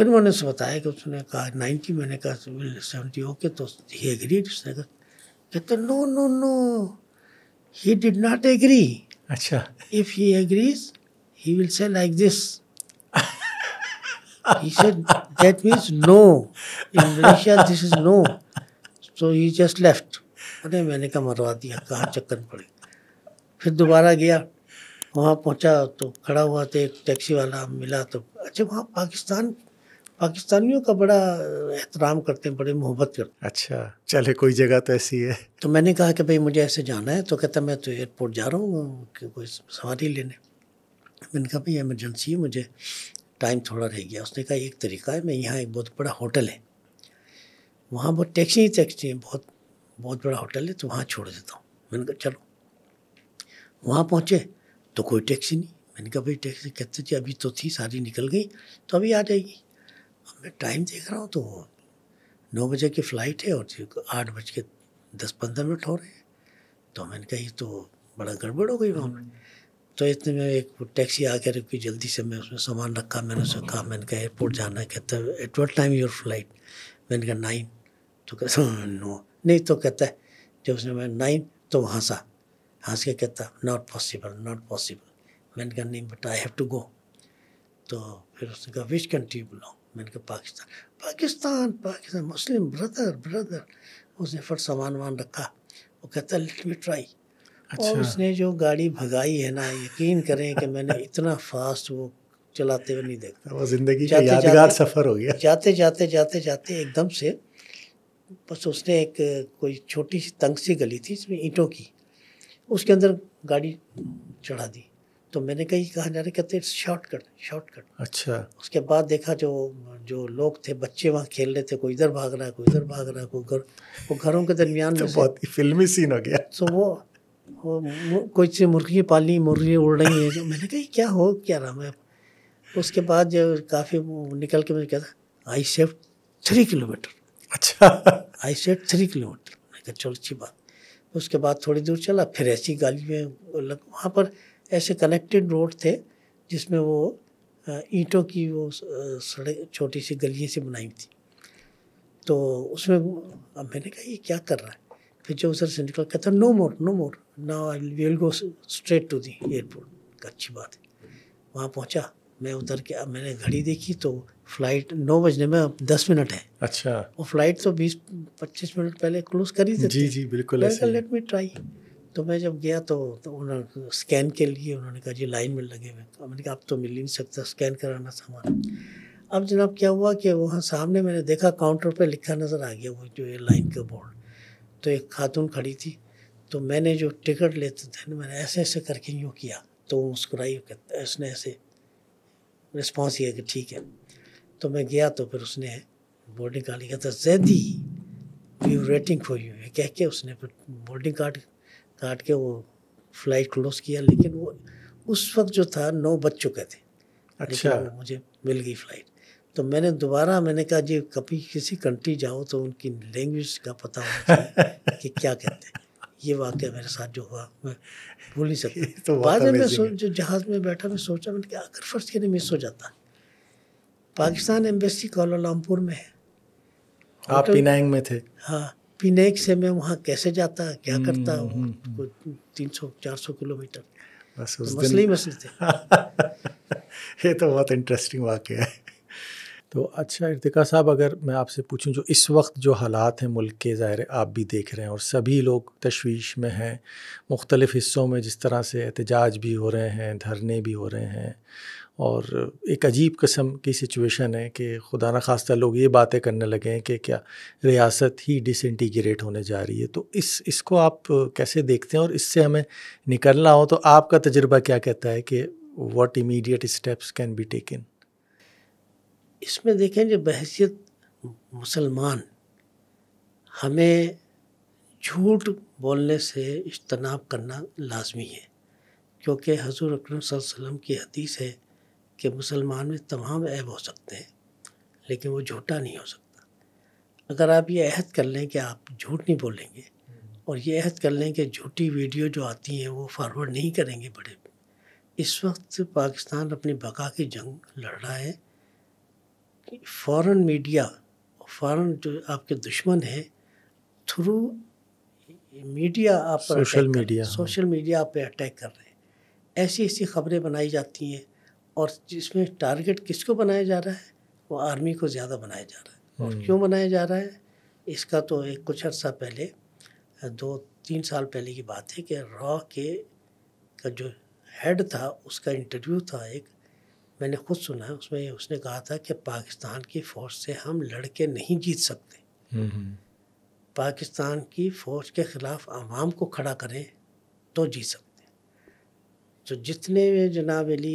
फिर मैंने उसे बताया कि उसने कहा नाइन्टी मैंने कहा सेवेंटी ओके तो ही एग्रीड उसने कहा कहते no no no he did not agree अच्छा if he agrees he will say like this he said that means no in Malaysia this is no so he just left अरे मैंने कहा मरवा दिया कहाँ चक्कर पड़े फिर दोबारा गया वहाँ पहुँचा तो खड़ा हुआ था तो एक टैक्सी वाला मिला तो अच्छा वहाँ पाकिस्तान पाकिस्तानियों का बड़ा एहतराम करते हैं बड़े मोहब्बत करते हैं अच्छा चले कोई जगह तो ऐसी है तो मैंने कहा कि भाई मुझे ऐसे जाना है तो कहता मैं तो एयरपोर्ट जा रहा हूँ कोई सवारी लेने मैंने कहा भाई एमरजेंसी है मुझे टाइम थोड़ा रह गया उसने कहा एक तरीका है मैं यहाँ एक बहुत बड़ा होटल है वहाँ बहुत टैक्सी ही टैक्सी है बहुत बहुत बड़ा होटल है तो वहाँ छोड़ देता हूँ मैंने कहा चलो वहाँ पहुँचे तो कोई टैक्सी नहीं मैंने कहा भाई टैक्सी कहते थे अभी तो थी सारी निकल गई तो अभी आ जाएगी मैं टाइम देख रहा हूँ तो नौ बजे की फ़्लाइट है और आठ बज के दस पंद्रह मिनट हो रहे हैं तो मैंने कहा ये तो बड़ा गड़बड़ हो गई वहाँ हम्म। तो इतने में एक टैक्सी आके रुकी जल्दी से मैं उसमें सामान रखा मैंने उससे कहा मैंने कहा एयरपोर्ट जाना है कहता है at what time your flight मैंने कहा नाइन तो कहता नो hmm, नहीं तो कहता है जब उसने मैं नाइन तो हंसा हंस के कहता नॉट पॉसिबल नॉट पॉसिबल मैंने कहा नहीं but I have to go तो फिर उसने कहा विच कंट्री बिलोंग मैंने कहा Pakistan Pakistan Pakistan Muslim brother brother उसने फट सामान वान रखा वो कहता लेट मी ट्राई अच्छा। और उसने जो गाड़ी भगाई है ना यकीन करें कि मैंने इतना फास्ट वो चलाते हुए नहीं देखा वो जिंदगी का यादगार सफ़र हो गया जाते जाते जाते जाते एकदम से बस उसने एक कोई छोटी सी तंग सी गली थी इसमें ईंटों की उसके अंदर गाड़ी चढ़ा दी तो मैंने कहीं कहा जा रहा कहते शॉर्टकट शॉर्टकट अच्छा उसके बाद देखा जो जो लोग थे बच्चे वहाँ खेल रहे थे कोई इधर भाग रहा है कोई इधर भाग रहा है कोई घर वो घरों के दरमियान तो बहुत ही फिल्मी सीन हो गया तो वो, वो, कोई चीज़ मुर्गी पालनी मुर्गी उड़ रही है तो मैंने कही क्या हो क्या रहा है उसके बाद जो काफ़ी निकल के मैंने कहता आई सेफ थ्री किलोमीटर अच्छा आई सेफ थ्री किलोमीटर मैंने कहा चलो अच्छी बात उसके बाद थोड़ी दूर चला फिर ऐसी गाली में लग वहाँ पर ऐसे कनेक्टेड रोड थे जिसमें वो ईंटों की वो सड़क छोटी सी गलिए से बनाई थी तो उसमें अब मैंने कहा ये क्या कर रहा है फिर जो उधर से निकला कहता no more no more now I will go straight to the airport अच्छी बात है वहाँ पहुँचा मैं उतर के अब मैंने घड़ी देखी तो फ्लाइट नौ बजने में अब दस मिनट है अच्छा वो फ्लाइट तो बीस पच्चीस मिनट पहले क्लोज कर ही जी जी बिल्कुल लेट मी ट्राई तो मैं जब गया तो, तो उन्होंने स्कैन के लिए उन्होंने कहा जी लाइन में लगे हुए तो मैंने कहा अब तो मिल ही नहीं सकता स्कैन कराना था हमारा अब जनाब क्या हुआ कि वहाँ सामने मैंने देखा काउंटर पर लिखा नज़र आ गया वो जो ये लाइन का बोर्ड तो एक खातून खड़ी थी तो मैंने जो टिकट लेते थे ना मैंने ऐसे ऐसे करके यूँ किया तो वो मुस्कुराई उसने ऐसे रिस्पॉन्स किया कि ठीक है तो मैं गया तो फिर उसने बोर्डिंग कार्ड लिखा था Zaidi we waiting for you कह के उसने फिर बोर्डिंग कार्ड काट के वो फ्लाइट क्लोज किया लेकिन वो उस वक्त जो था नौ बज चुके थे अच्छा मुझे मिल गई फ्लाइट तो मैंने दोबारा मैंने कहा जी कभी किसी कंट्री जाओ तो उनकी लैंग्वेज का पता होना चाहिए कि क्या कहते हैं ये वाक्य मेरे साथ जो हुआ मैं भूल नहीं सकती तो बाद में मैं सोच जो जहाज़ में बैठा मैं सोचा मैंने कहा अगर फर्स्ट के मिस हो जाता पाकिस्तान एम्बेसी कोलालमपुर में है आप पिनांग में थे हाँ पीने से मैं वहाँ कैसे जाता क्या हम्म, करता हम्म, हम्म, कुछ तीन सौ चार सौ किलोमीटर बस तो उस तो मसले ही मसले थे ये तो बहुत इंटरेस्टिंग वाक्य है तो अच्छा इर्तिका साहब अगर मैं आपसे पूछूं जो इस वक्त जो हालात हैं मुल्क के ज़ाहिर आप भी देख रहे हैं और सभी लोग तशवीश में हैं मुख्तलिफ़ हिस्सों में जिस तरह से एहतजाज भी हो रहे हैं धरने भी हो रहे हैं और एक अजीब कस्म की सिचुएशन है कि खुदा न खास्ता लोग ये बातें करने लगे हैं कि क्या रियासत ही डिसइंटीग्रेट होने जा रही है तो इस इसको आप कैसे देखते हैं और इससे हमें निकलना हो तो आपका तजर्बा क्या कहता है कि what immediate steps can be taken इसमें देखें जो बहसीत मुसलमान हमें झूठ बोलने से इजतनाब करना लाजमी है क्योंकि हजूर अक्रम की हदीस है कि मुसलमान में तमाम ऐब हो सकते हैं लेकिन वो झूठा नहीं हो सकता अगर आप ये अहद कर लें कि आप झूठ नहीं बोलेंगे और ये अहद कर लें कि झूठी वीडियो जो आती हैं वो फॉरवर्ड नहीं करेंगे बड़े इस वक्त पाकिस्तान अपनी बका की जंग लड़ रहा है फॉरेन मीडिया फॉरेन जो आपके दुश्मन हैं थ्रू मीडिया आप सोशल मीडिया सोशल मीडिया आप पे अटैक कर रहे हैं ऐसी ऐसी खबरें बनाई जाती हैं और जिसमें टारगेट किसको बनाया जा रहा है वो आर्मी को ज़्यादा बनाया जा रहा है और हम्म। क्यों बनाया जा रहा है इसका तो एक कुछ अर्सा पहले दो तीन साल पहले की बात है कि रॉ के का जो हेड था उसका इंटरव्यू था एक मैंने खुद सुना है उसमें उसने कहा था कि पाकिस्तान की फ़ौज से हम लड़के नहीं जीत सकते हम्म, हम्म। पाकिस्तान की फ़ौज के ख़िलाफ़ आवाम को खड़ा करें तो जीत सकते तो जितने जनाब अली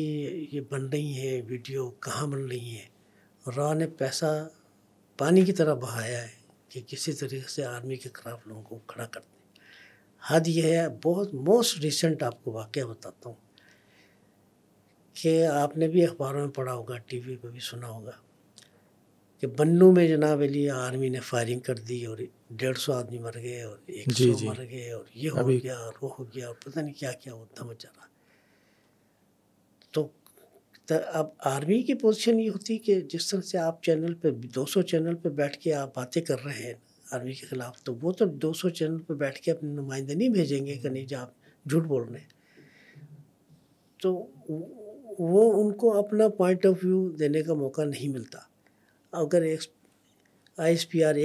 ये बन रही हैं वीडियो कहाँ बन रही हैं रॉ ने पैसा पानी की तरह बहाया है कि किसी तरीके से आर्मी के ख़िलाफ़ लोगों को खड़ा कर दें हद यह है बहुत मोस्ट रिसेंट आपको वाक्य बताता हूँ कि आपने भी अखबारों में पढ़ा होगा टीवी पर भी सुना होगा कि बन्नू में जनाब अली आर्मी ने फायरिंग कर दी और डेढ़ सौ आदमी मर गए और एक सौ मर गए और ये हो गया और वो हो गया और पता नहीं क्या क्या होता मचा रहा तो अब आर्मी की पोजीशन ये होती है कि जिस तरह से आप चैनल पे 200 चैनल पे बैठ के आप बातें कर रहे हैं आर्मी के ख़िलाफ़ तो वो तो 200 चैनल पे बैठ के अपने नुमाइंदे नहीं भेजेंगे कि नहीं आप झूठ बोल रहे हैं तो वो उनको अपना पॉइंट ऑफ व्यू देने का मौका नहीं मिलता अगर एक आई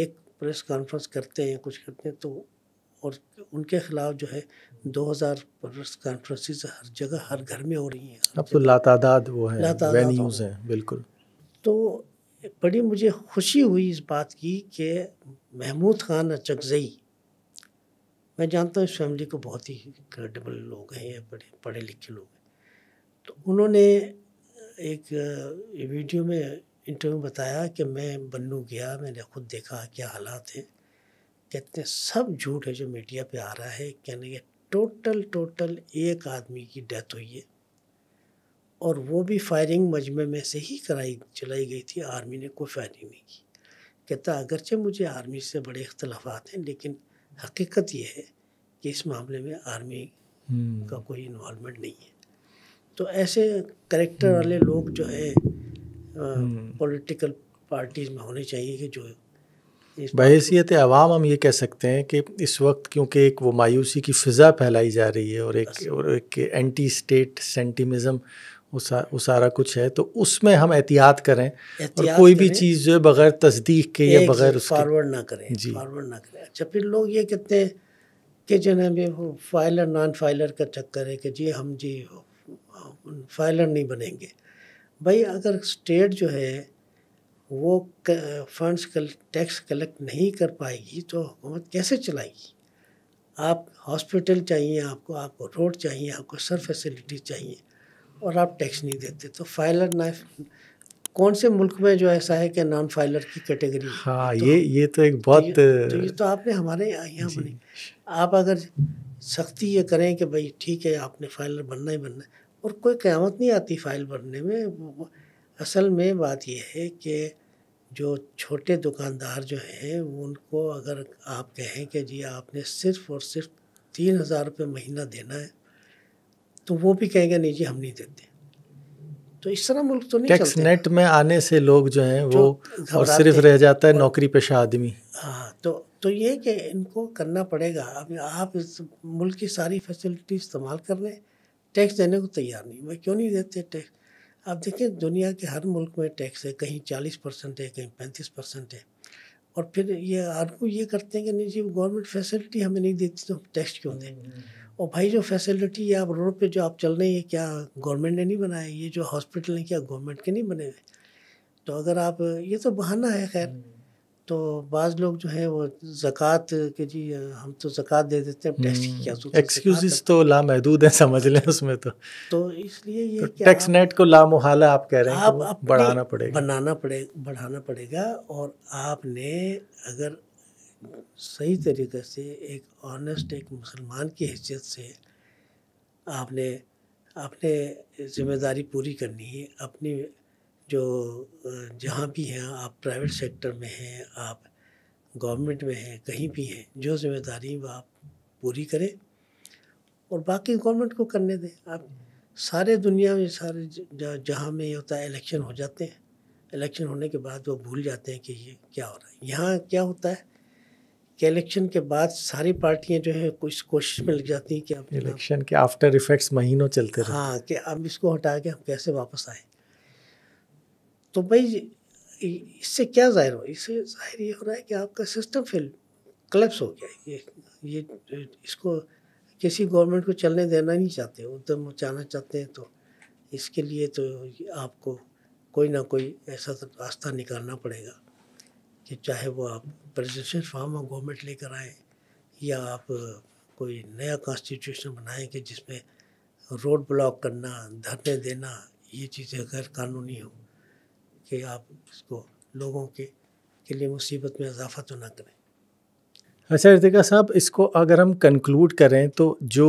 एक प्रेस कॉन्फ्रेंस करते हैं कुछ करते हैं तो और उनके खिलाफ जो है 2000 प्रेस कॉन्फ्रेंसिस हर जगह हर घर में हो रही हैं अब तो लातादाद वो है वेन्यूज़ हैं बिल्कुल तो बड़ी मुझे खुशी हुई इस बात की कि महमूद खान अचगजई मैं जानता हूँ इस फैमिली को बहुत ही क्रेडिबल लोग हैं बड़े पढ़े लिखे लोग हैं तो उन्होंने एक वीडियो में इंटरव्यू बताया कि मैं बन्नू गया मैंने खुद देखा क्या हालात हैं कहते हैं सब झूठ है जो मीडिया पे आ रहा है कहने के टोटल टोटल एक आदमी की डेथ हुई है और वो भी फायरिंग मजमे में से ही कराई चलाई गई थी आर्मी ने कोई फायरिंग नहीं की कहता अगरचे मुझे आर्मी से बड़े इख्तलाफात हैं लेकिन हकीकत यह है कि इस मामले में आर्मी हम्म। का कोई इन्वॉलमेंट नहीं है तो ऐसे करेक्टर वाले हम्म। लोग जो है पॉलिटिकल पार्टीज़ में होने चाहिए कि जो बहसीत आवाम हम ये कह सकते हैं कि इस वक्त क्योंकि एक वो मायूसी की फ़िज़ा फैलाई जा रही है और एक और एक एंटी स्टेट सेंटिमिज़म वो सारा कुछ है तो उसमें हम एहतियात करें और कोई भी चीज़ जो है बगैर तस्दीक के या बगैर फॉरवर्ड ना करें जी फॉरवर्ड ना करें अच्छा फिर लोग ये कहते हैं कि जनाब भी वो फाइलर नॉन फाइलर का चक्कर है कि जी हम जी फाइलर नहीं बनेंगे भाई अगर स्टेट जो है वो फंड्स कल, टैक्स कलेक्ट नहीं कर पाएगी तो हुकूमत कैसे चलाएगी आप हॉस्पिटल चाहिए आपको आपको रोड चाहिए आपको सर फैसिलिटी चाहिए और आप टैक्स नहीं देते तो फाइलर नाइफ कौन से मुल्क में जो ऐसा है कि नॉन फाइलर की कैटेगरी हाँ तो, ये ये तो एक बहुत तो ये, तो ये तो आपने हमारे यहाँ बनी आप अगर सख्ती ये करें कि भाई ठीक है आपने फाइलर बनना ही बनना है और कोई क़्यामत नहीं आती फाइल बनने में असल में बात यह है कि जो छोटे दुकानदार जो हैं उनको अगर आप कहें कि जी आपने सिर्फ़ और सिर्फ तीन हज़ार रुपये महीना देना है तो वो भी कहेंगे नहीं जी हम नहीं देते तो इस तरह मुल्क तो नहीं टैक्स नेट में आने से लोग जो हैं वो और सिर्फ रह जाता है नौकरी पेशा आदमी हाँ तो तो ये कि इनको करना पड़ेगा अब आप इस मुल्क की सारी फैसिलिटी इस्तेमाल कर रहे हैं टैक्स देने को तैयार नहीं भाई क्यों नहीं देते टैक्स आप देखिए दुनिया के हर मुल्क में टैक्स है कहीं चालीस परसेंट है कहीं पैंतीस परसेंट है और फिर ये आर्गू ये करते हैं कि नहीं जी गवर्नमेंट फैसिलिटी हमें नहीं देती तो टैक्स क्यों दें और भाई जो फैसिलिटी आप रोड पे जो आप चल रहे हैं क्या गवर्नमेंट ने नहीं बनाया ये जो हॉस्पिटल हैं क्या गवर्नमेंट के नहीं बने हुए तो अगर आप ये तो बहाना है खैर तो बाज लोग जो है वो जक़ात के जी हम तो जक़ात दे देते हैं टैक्स की क्या एक्सक्यूज हम्म, तो लामहदूद हैं समझ लें उसमें तो तो इसलिए ये तो टैक्स नेट को लामोहाला आप कह रहे हैं आप, आप बढ़ाना पड़ेगा बनाना पड़ेगा बढ़ाना पड़ेगा और आपने अगर सही तरीके से एक ऑनेस्ट एक मुसलमान की हैसियत से आपने अपने जिम्मेदारी पूरी करनी है अपनी जो जहाँ भी हैं आप प्राइवेट सेक्टर में हैं आप गवर्नमेंट में हैं कहीं भी हैं जो जिम्मेदारी वो आप पूरी करें और बाकी गवर्नमेंट को करने दें आप सारे दुनिया में सारे जहाँ में ये होता है इलेक्शन हो जाते हैं इलेक्शन होने के बाद वो भूल जाते हैं कि ये क्या हो रहा है यहाँ क्या होता है कि इलेक्शन के बाद सारी पार्टियाँ जो है कुछ कोशिश में लग जाती हैं कि अब इलेक्शन के आफ्टर इफेक्ट्स महीनों चलते हाँ, हैं हाँ कि अब इसको हटा के हम कैसे वापस आए तो भाई इससे क्या जाहिर हो इससे जाहिर ये हो रहा है कि आपका सिस्टम फिर कलेप्स हो गया ये ये इसको किसी गवर्नमेंट को चलने देना नहीं चाहते उधर मचाना तो चाहते हैं तो इसके लिए तो आपको कोई ना कोई ऐसा तो रास्ता निकालना पड़ेगा कि चाहे वो आप प्रेजेंटेशन फॉर्म और गवर्नमेंट लेकर आए या आप कोई नया कॉन्स्टिट्यूशन बनाएं कि जिसमें रोड ब्लॉक करना धरने देना ये चीज़ें गैर कानूनी हों कि आप इसको लोगों के के लिए मुसीबत में इजाफा तो ना करें अच्छा इर्तिका साहब इसको अगर हम कंक्लूड करें तो जो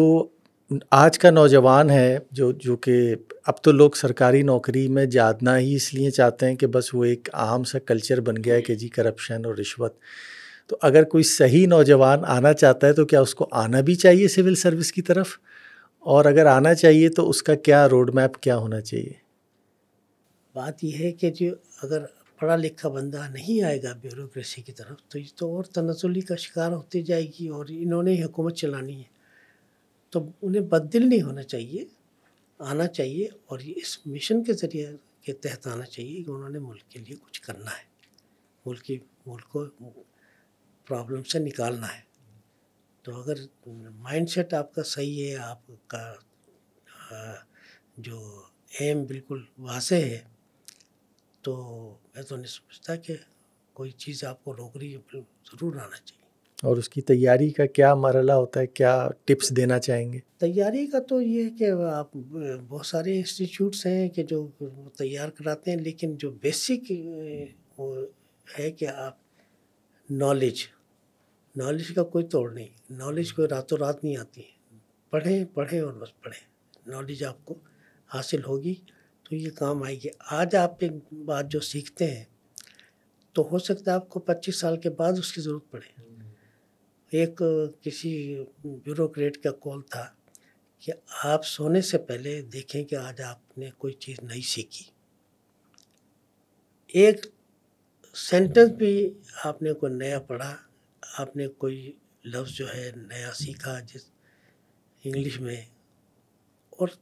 आज का नौजवान है जो जो कि अब तो लोग सरकारी नौकरी में जाना ही इसलिए चाहते हैं कि बस वो एक आम सा कल्चर बन गया है कि जी करप्शन और रिश्वत तो अगर कोई सही नौजवान आना चाहता है तो क्या उसको आना भी चाहिए सिविल सर्विस की तरफ और अगर आना चाहिए तो उसका क्या रोड मैप क्या होना चाहिए बात यह है कि जो अगर पढ़ा लिखा बंदा नहीं आएगा ब्यूरोक्रेसी की तरफ तो ये तो और तनसुली का शिकार होती जाएगी और इन्होंने ही हुकूमत चलानी है तो उन्हें बददिल नहीं होना चाहिए आना चाहिए और ये इस मिशन के ज़रिए के तहत आना चाहिए कि उन्होंने मुल्क के लिए कुछ करना है मुल्क की मुल्क को प्रॉब्लम से निकालना है तो अगर माइंडसेट आपका सही है आपका जो एम बिल्कुल वासे है तो मैं तो नहीं समझता कि कोई चीज़ आपको रोक रही है ज़रूर आना चाहिए और उसकी तैयारी का क्या मरला होता है क्या टिप्स देना चाहेंगे तैयारी का तो ये है कि आप बहुत सारे इंस्टीट्यूट्स हैं कि जो तैयार कराते हैं लेकिन जो बेसिक वो है कि आप नॉलेज नॉलेज का कोई तोड़ नहीं नॉलेज कोई रातों रात नहीं आती है पढ़ें पढ़ें और बस पढ़ें नॉलेज आपको हासिल होगी तो ये काम आएगी आज आप एक बात जो सीखते हैं तो हो सकता है आपको पच्चीस साल के बाद उसकी ज़रूरत पड़े एक किसी ब्यूरोक्रेट का कॉल था कि आप सोने से पहले देखें कि आज आपने कोई चीज़ नहीं सीखी एक सेंटेंस भी आपने कोई नया पढ़ा आपने कोई लफ्ज़ जो है नया सीखा जिस इंग्लिश में और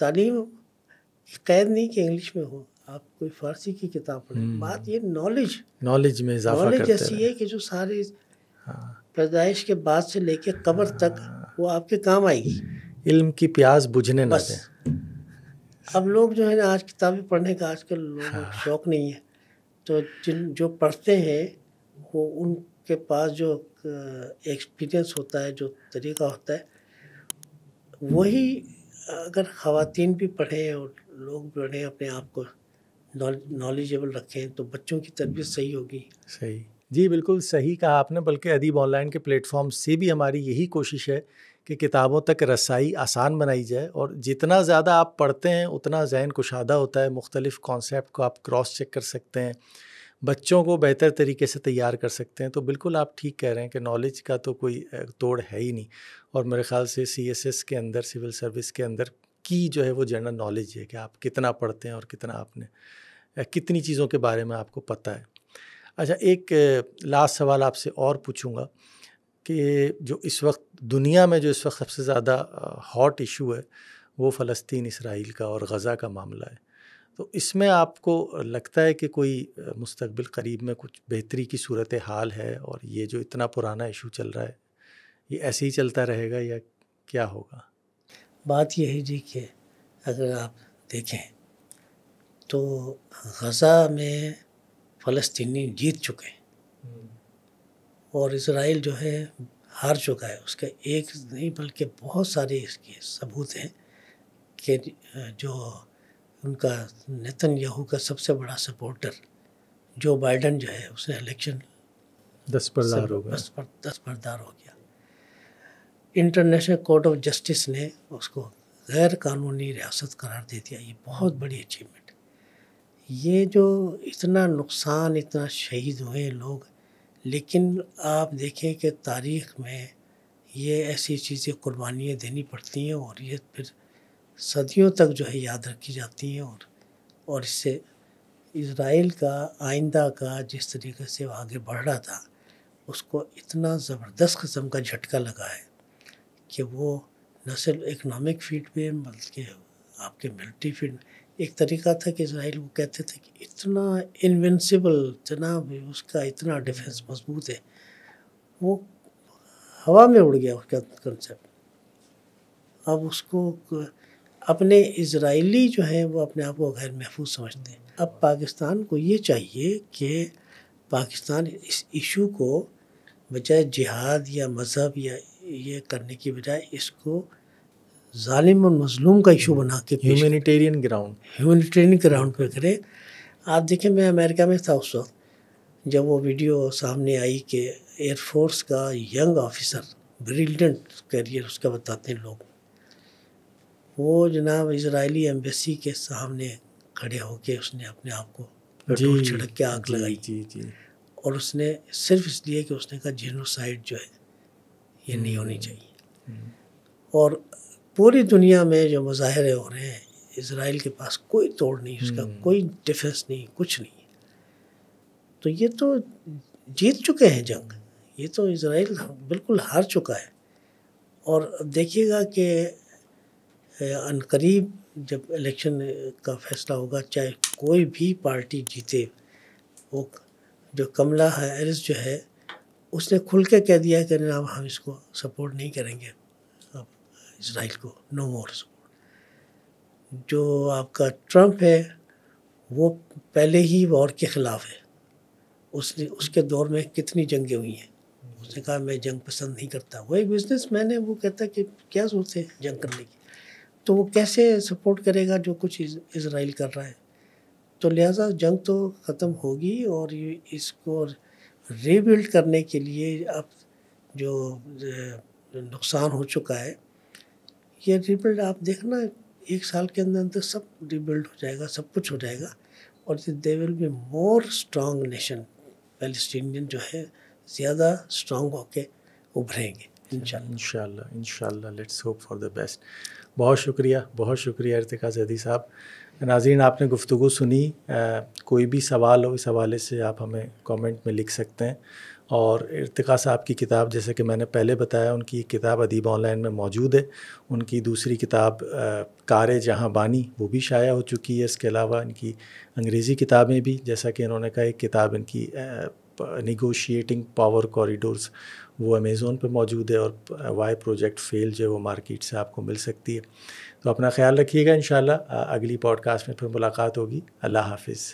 तालीम कैद नहीं कि इंग्लिश में हो आप कोई फारसी की किताब पढ़ें हम्म। बात ये नॉलेज नॉलेज में नॉलेज ऐसी है कि जो सारे हाँ। पैदाइश के बाद से लेके कब्र हाँ। तक वो आपके काम आएगी इल्म की प्यास बुझने ना दें अब लोग जो है ना आज किताबें पढ़ने का आजकल लोगों हाँ। शौक नहीं है तो जिन जो पढ़ते हैं वो उनके पास जो एक्सपीरियंस होता है जो तरीका होता है वही अगर ख़वातीन भी पढ़ें और लोग बड़े अपने आप को नॉलेजेबल रखें तो बच्चों की तरबियत सही होगी सही जी बिल्कुल सही कहा आपने बल्कि अदीब ऑनलाइन के प्लेटफॉर्म से भी हमारी यही कोशिश है कि किताबों तक रसाई आसान बनाई जाए और जितना ज़्यादा आप पढ़ते हैं उतना जहन कुशादा होता है मुख्तलिफ़ कॉन्सेप्ट को आप क्रॉस चेक कर सकते हैं बच्चों को बेहतर तरीके से तैयार कर सकते हैं तो बिल्कुल आप ठीक कह रहे हैं कि नॉलेज का तो कोई तोड़ है ही नहीं और मेरे ख़्याल से सी एस एस के अंदर सिविल सर्विस के अंदर की जो है वो जनरल नॉलेज है कि आप कितना पढ़ते हैं और कितना आपने कितनी चीज़ों के बारे में आपको पता है अच्छा एक लास्ट सवाल आपसे और पूछूंगा कि जो इस वक्त दुनिया में जो इस वक्त सबसे ज़्यादा हॉट इशू है वो फ़लस्तीन इसराइल का और गज़ा का मामला है तो इसमें आपको लगता है कि कोई मुस्तबिल करीब में कुछ बेहतरी की सूरत हाल है और ये जो इतना पुराना इशू चल रहा है ये ऐसे ही चलता रहेगा या क्या होगा बात यह है जी कि अगर आप देखें तो गज़ा में फ़लस्तनी जीत चुके हैं हम्म। और इसराइल जो है हार चुका है उसका एक नहीं बल्कि बहुत सारे इसके सबूत हैं कि जो उनका नितिन यहू का सबसे बड़ा सपोर्टर जो बाइडन जो है उसने इलेक्शन दस परदार हो गया दस पर हो गया इंटरनेशनल कोर्ट ऑफ जस्टिस ने उसको गैर कानूनी रियासत करार दे दिया ये बहुत बड़ी अचीवमेंट ये जो इतना नुकसान इतना शहीद हुए लोग लेकिन आप देखें कि तारीख में ये ऐसी चीज़ें कुर्बानियाँ देनी पड़ती हैं और ये फिर सदियों तक जो है याद रखी जाती हैं और और इससे इसराइल का आइंदा का जिस तरीके से आगे बढ़ रहा था उसको इतना ज़बरदस्त किस्म का झटका लगा है कि वो न सिर्फ इकनॉमिक फील्ड में बल्कि आपके मिलिट्री फील्ड एक तरीका था कि इसराइल वो कहते थे कि इतना इन्वेंसिबल भी उसका इतना डिफेंस मजबूत है वो हवा में उड़ गया उसका कंसेप्ट अब उसको अपने इसराइली जो है वो अपने आप को गैर महफूज समझते हैं अब पाकिस्तान को ये चाहिए कि पाकिस्तान इस इशू को बजाय जिहाद या मज़हब या ये करने की बजाय इसको ालिम और मजलूम का इशू बना के ह्यूमिटेरियन ग्राउंड ह्यूमनीटेरियन ग्राउंड पे करें आप देखें मैं अमेरिका में था उस वक्त जब वो वीडियो सामने आई कि एयरफोर्स का यंग ऑफिसर ब्रिलियंट करियर उसका बताते हैं लोग वो जनाब इसराइली एम्बेसी के सामने खड़े होके उसने अपने आप को झड़क छिड़क के आग लगाई थी और उसने सिर्फ इसलिए कि उसने कहा जेनोसाइड जो है ये नहीं होनी चाहिए और पूरी दुनिया में जो मुजाहरे हो रहे हैं इसराइल के पास कोई तोड़ नहीं उसका हम्म। कोई डिफेंस नहीं कुछ नहीं तो ये तो जीत चुके हैं जंग ये तो इसराइल बिल्कुल हार चुका है और देखिएगा कि अनकरीब जब इलेक्शन का फैसला होगा चाहे कोई भी पार्टी जीते वो जो कमला हैरिस जो है उसने खुल के कह दिया कि जनाब हम इसको सपोर्ट नहीं करेंगे अब इसराइल को नो मोर सपोर्ट जो आपका ट्रंप है वो पहले ही वॉर के ख़िलाफ़ है उसने उसके दौर में कितनी जंगें हुई हैं उसने कहा मैं जंग पसंद नहीं करता वो एक बिजनेस मैन है वो कहता है कि क्या जरूरत है जंग करने की तो वो कैसे सपोर्ट करेगा जो कुछ इसराइल कर रहा है तो लिहाजा जंग तो ख़त्म होगी और इसको रीबिल्ड करने के लिए अब जो नुकसान हो चुका है ये रीबिल्ड आप देखना एक साल के अंदर अंदर सब रिबिल्ड हो जाएगा सब कुछ हो जाएगा और they will be more strong nation Palestinian जो है ज़्यादा स्ट्रांग होके उभरेंगे इन let's hope for the best बहुत शुक्रिया बहुत शुक्रिया इरतिका जदी साहब नाजीन आपने गुफ्तु सुनी आ, कोई भी सवाल हो इस हवाले से आप हमें कमेंट में लिख सकते हैं और इरतका साहब की किताब जैसे कि मैंने पहले बताया उनकी एक किताब अदीब ऑनलाइन में मौजूद है उनकी दूसरी किताब कार जहाँ बानी वो भी शाया हो चुकी है इसके अलावा इनकी अंग्रेज़ी किताबें भी जैसा कि इन्होंने कहा एक किताब इनकी निगोशिएटिंग पावर कॉरिडोर्स वो अमेज़ोन पर मौजूद है और वाई प्रोजेक्ट फेल जो है वो मार्केट से आपको मिल सकती है तो अपना ख्याल रखिएगा इन अगली पॉडकास्ट में फिर मुलाकात होगी अल्लाह हाफिज़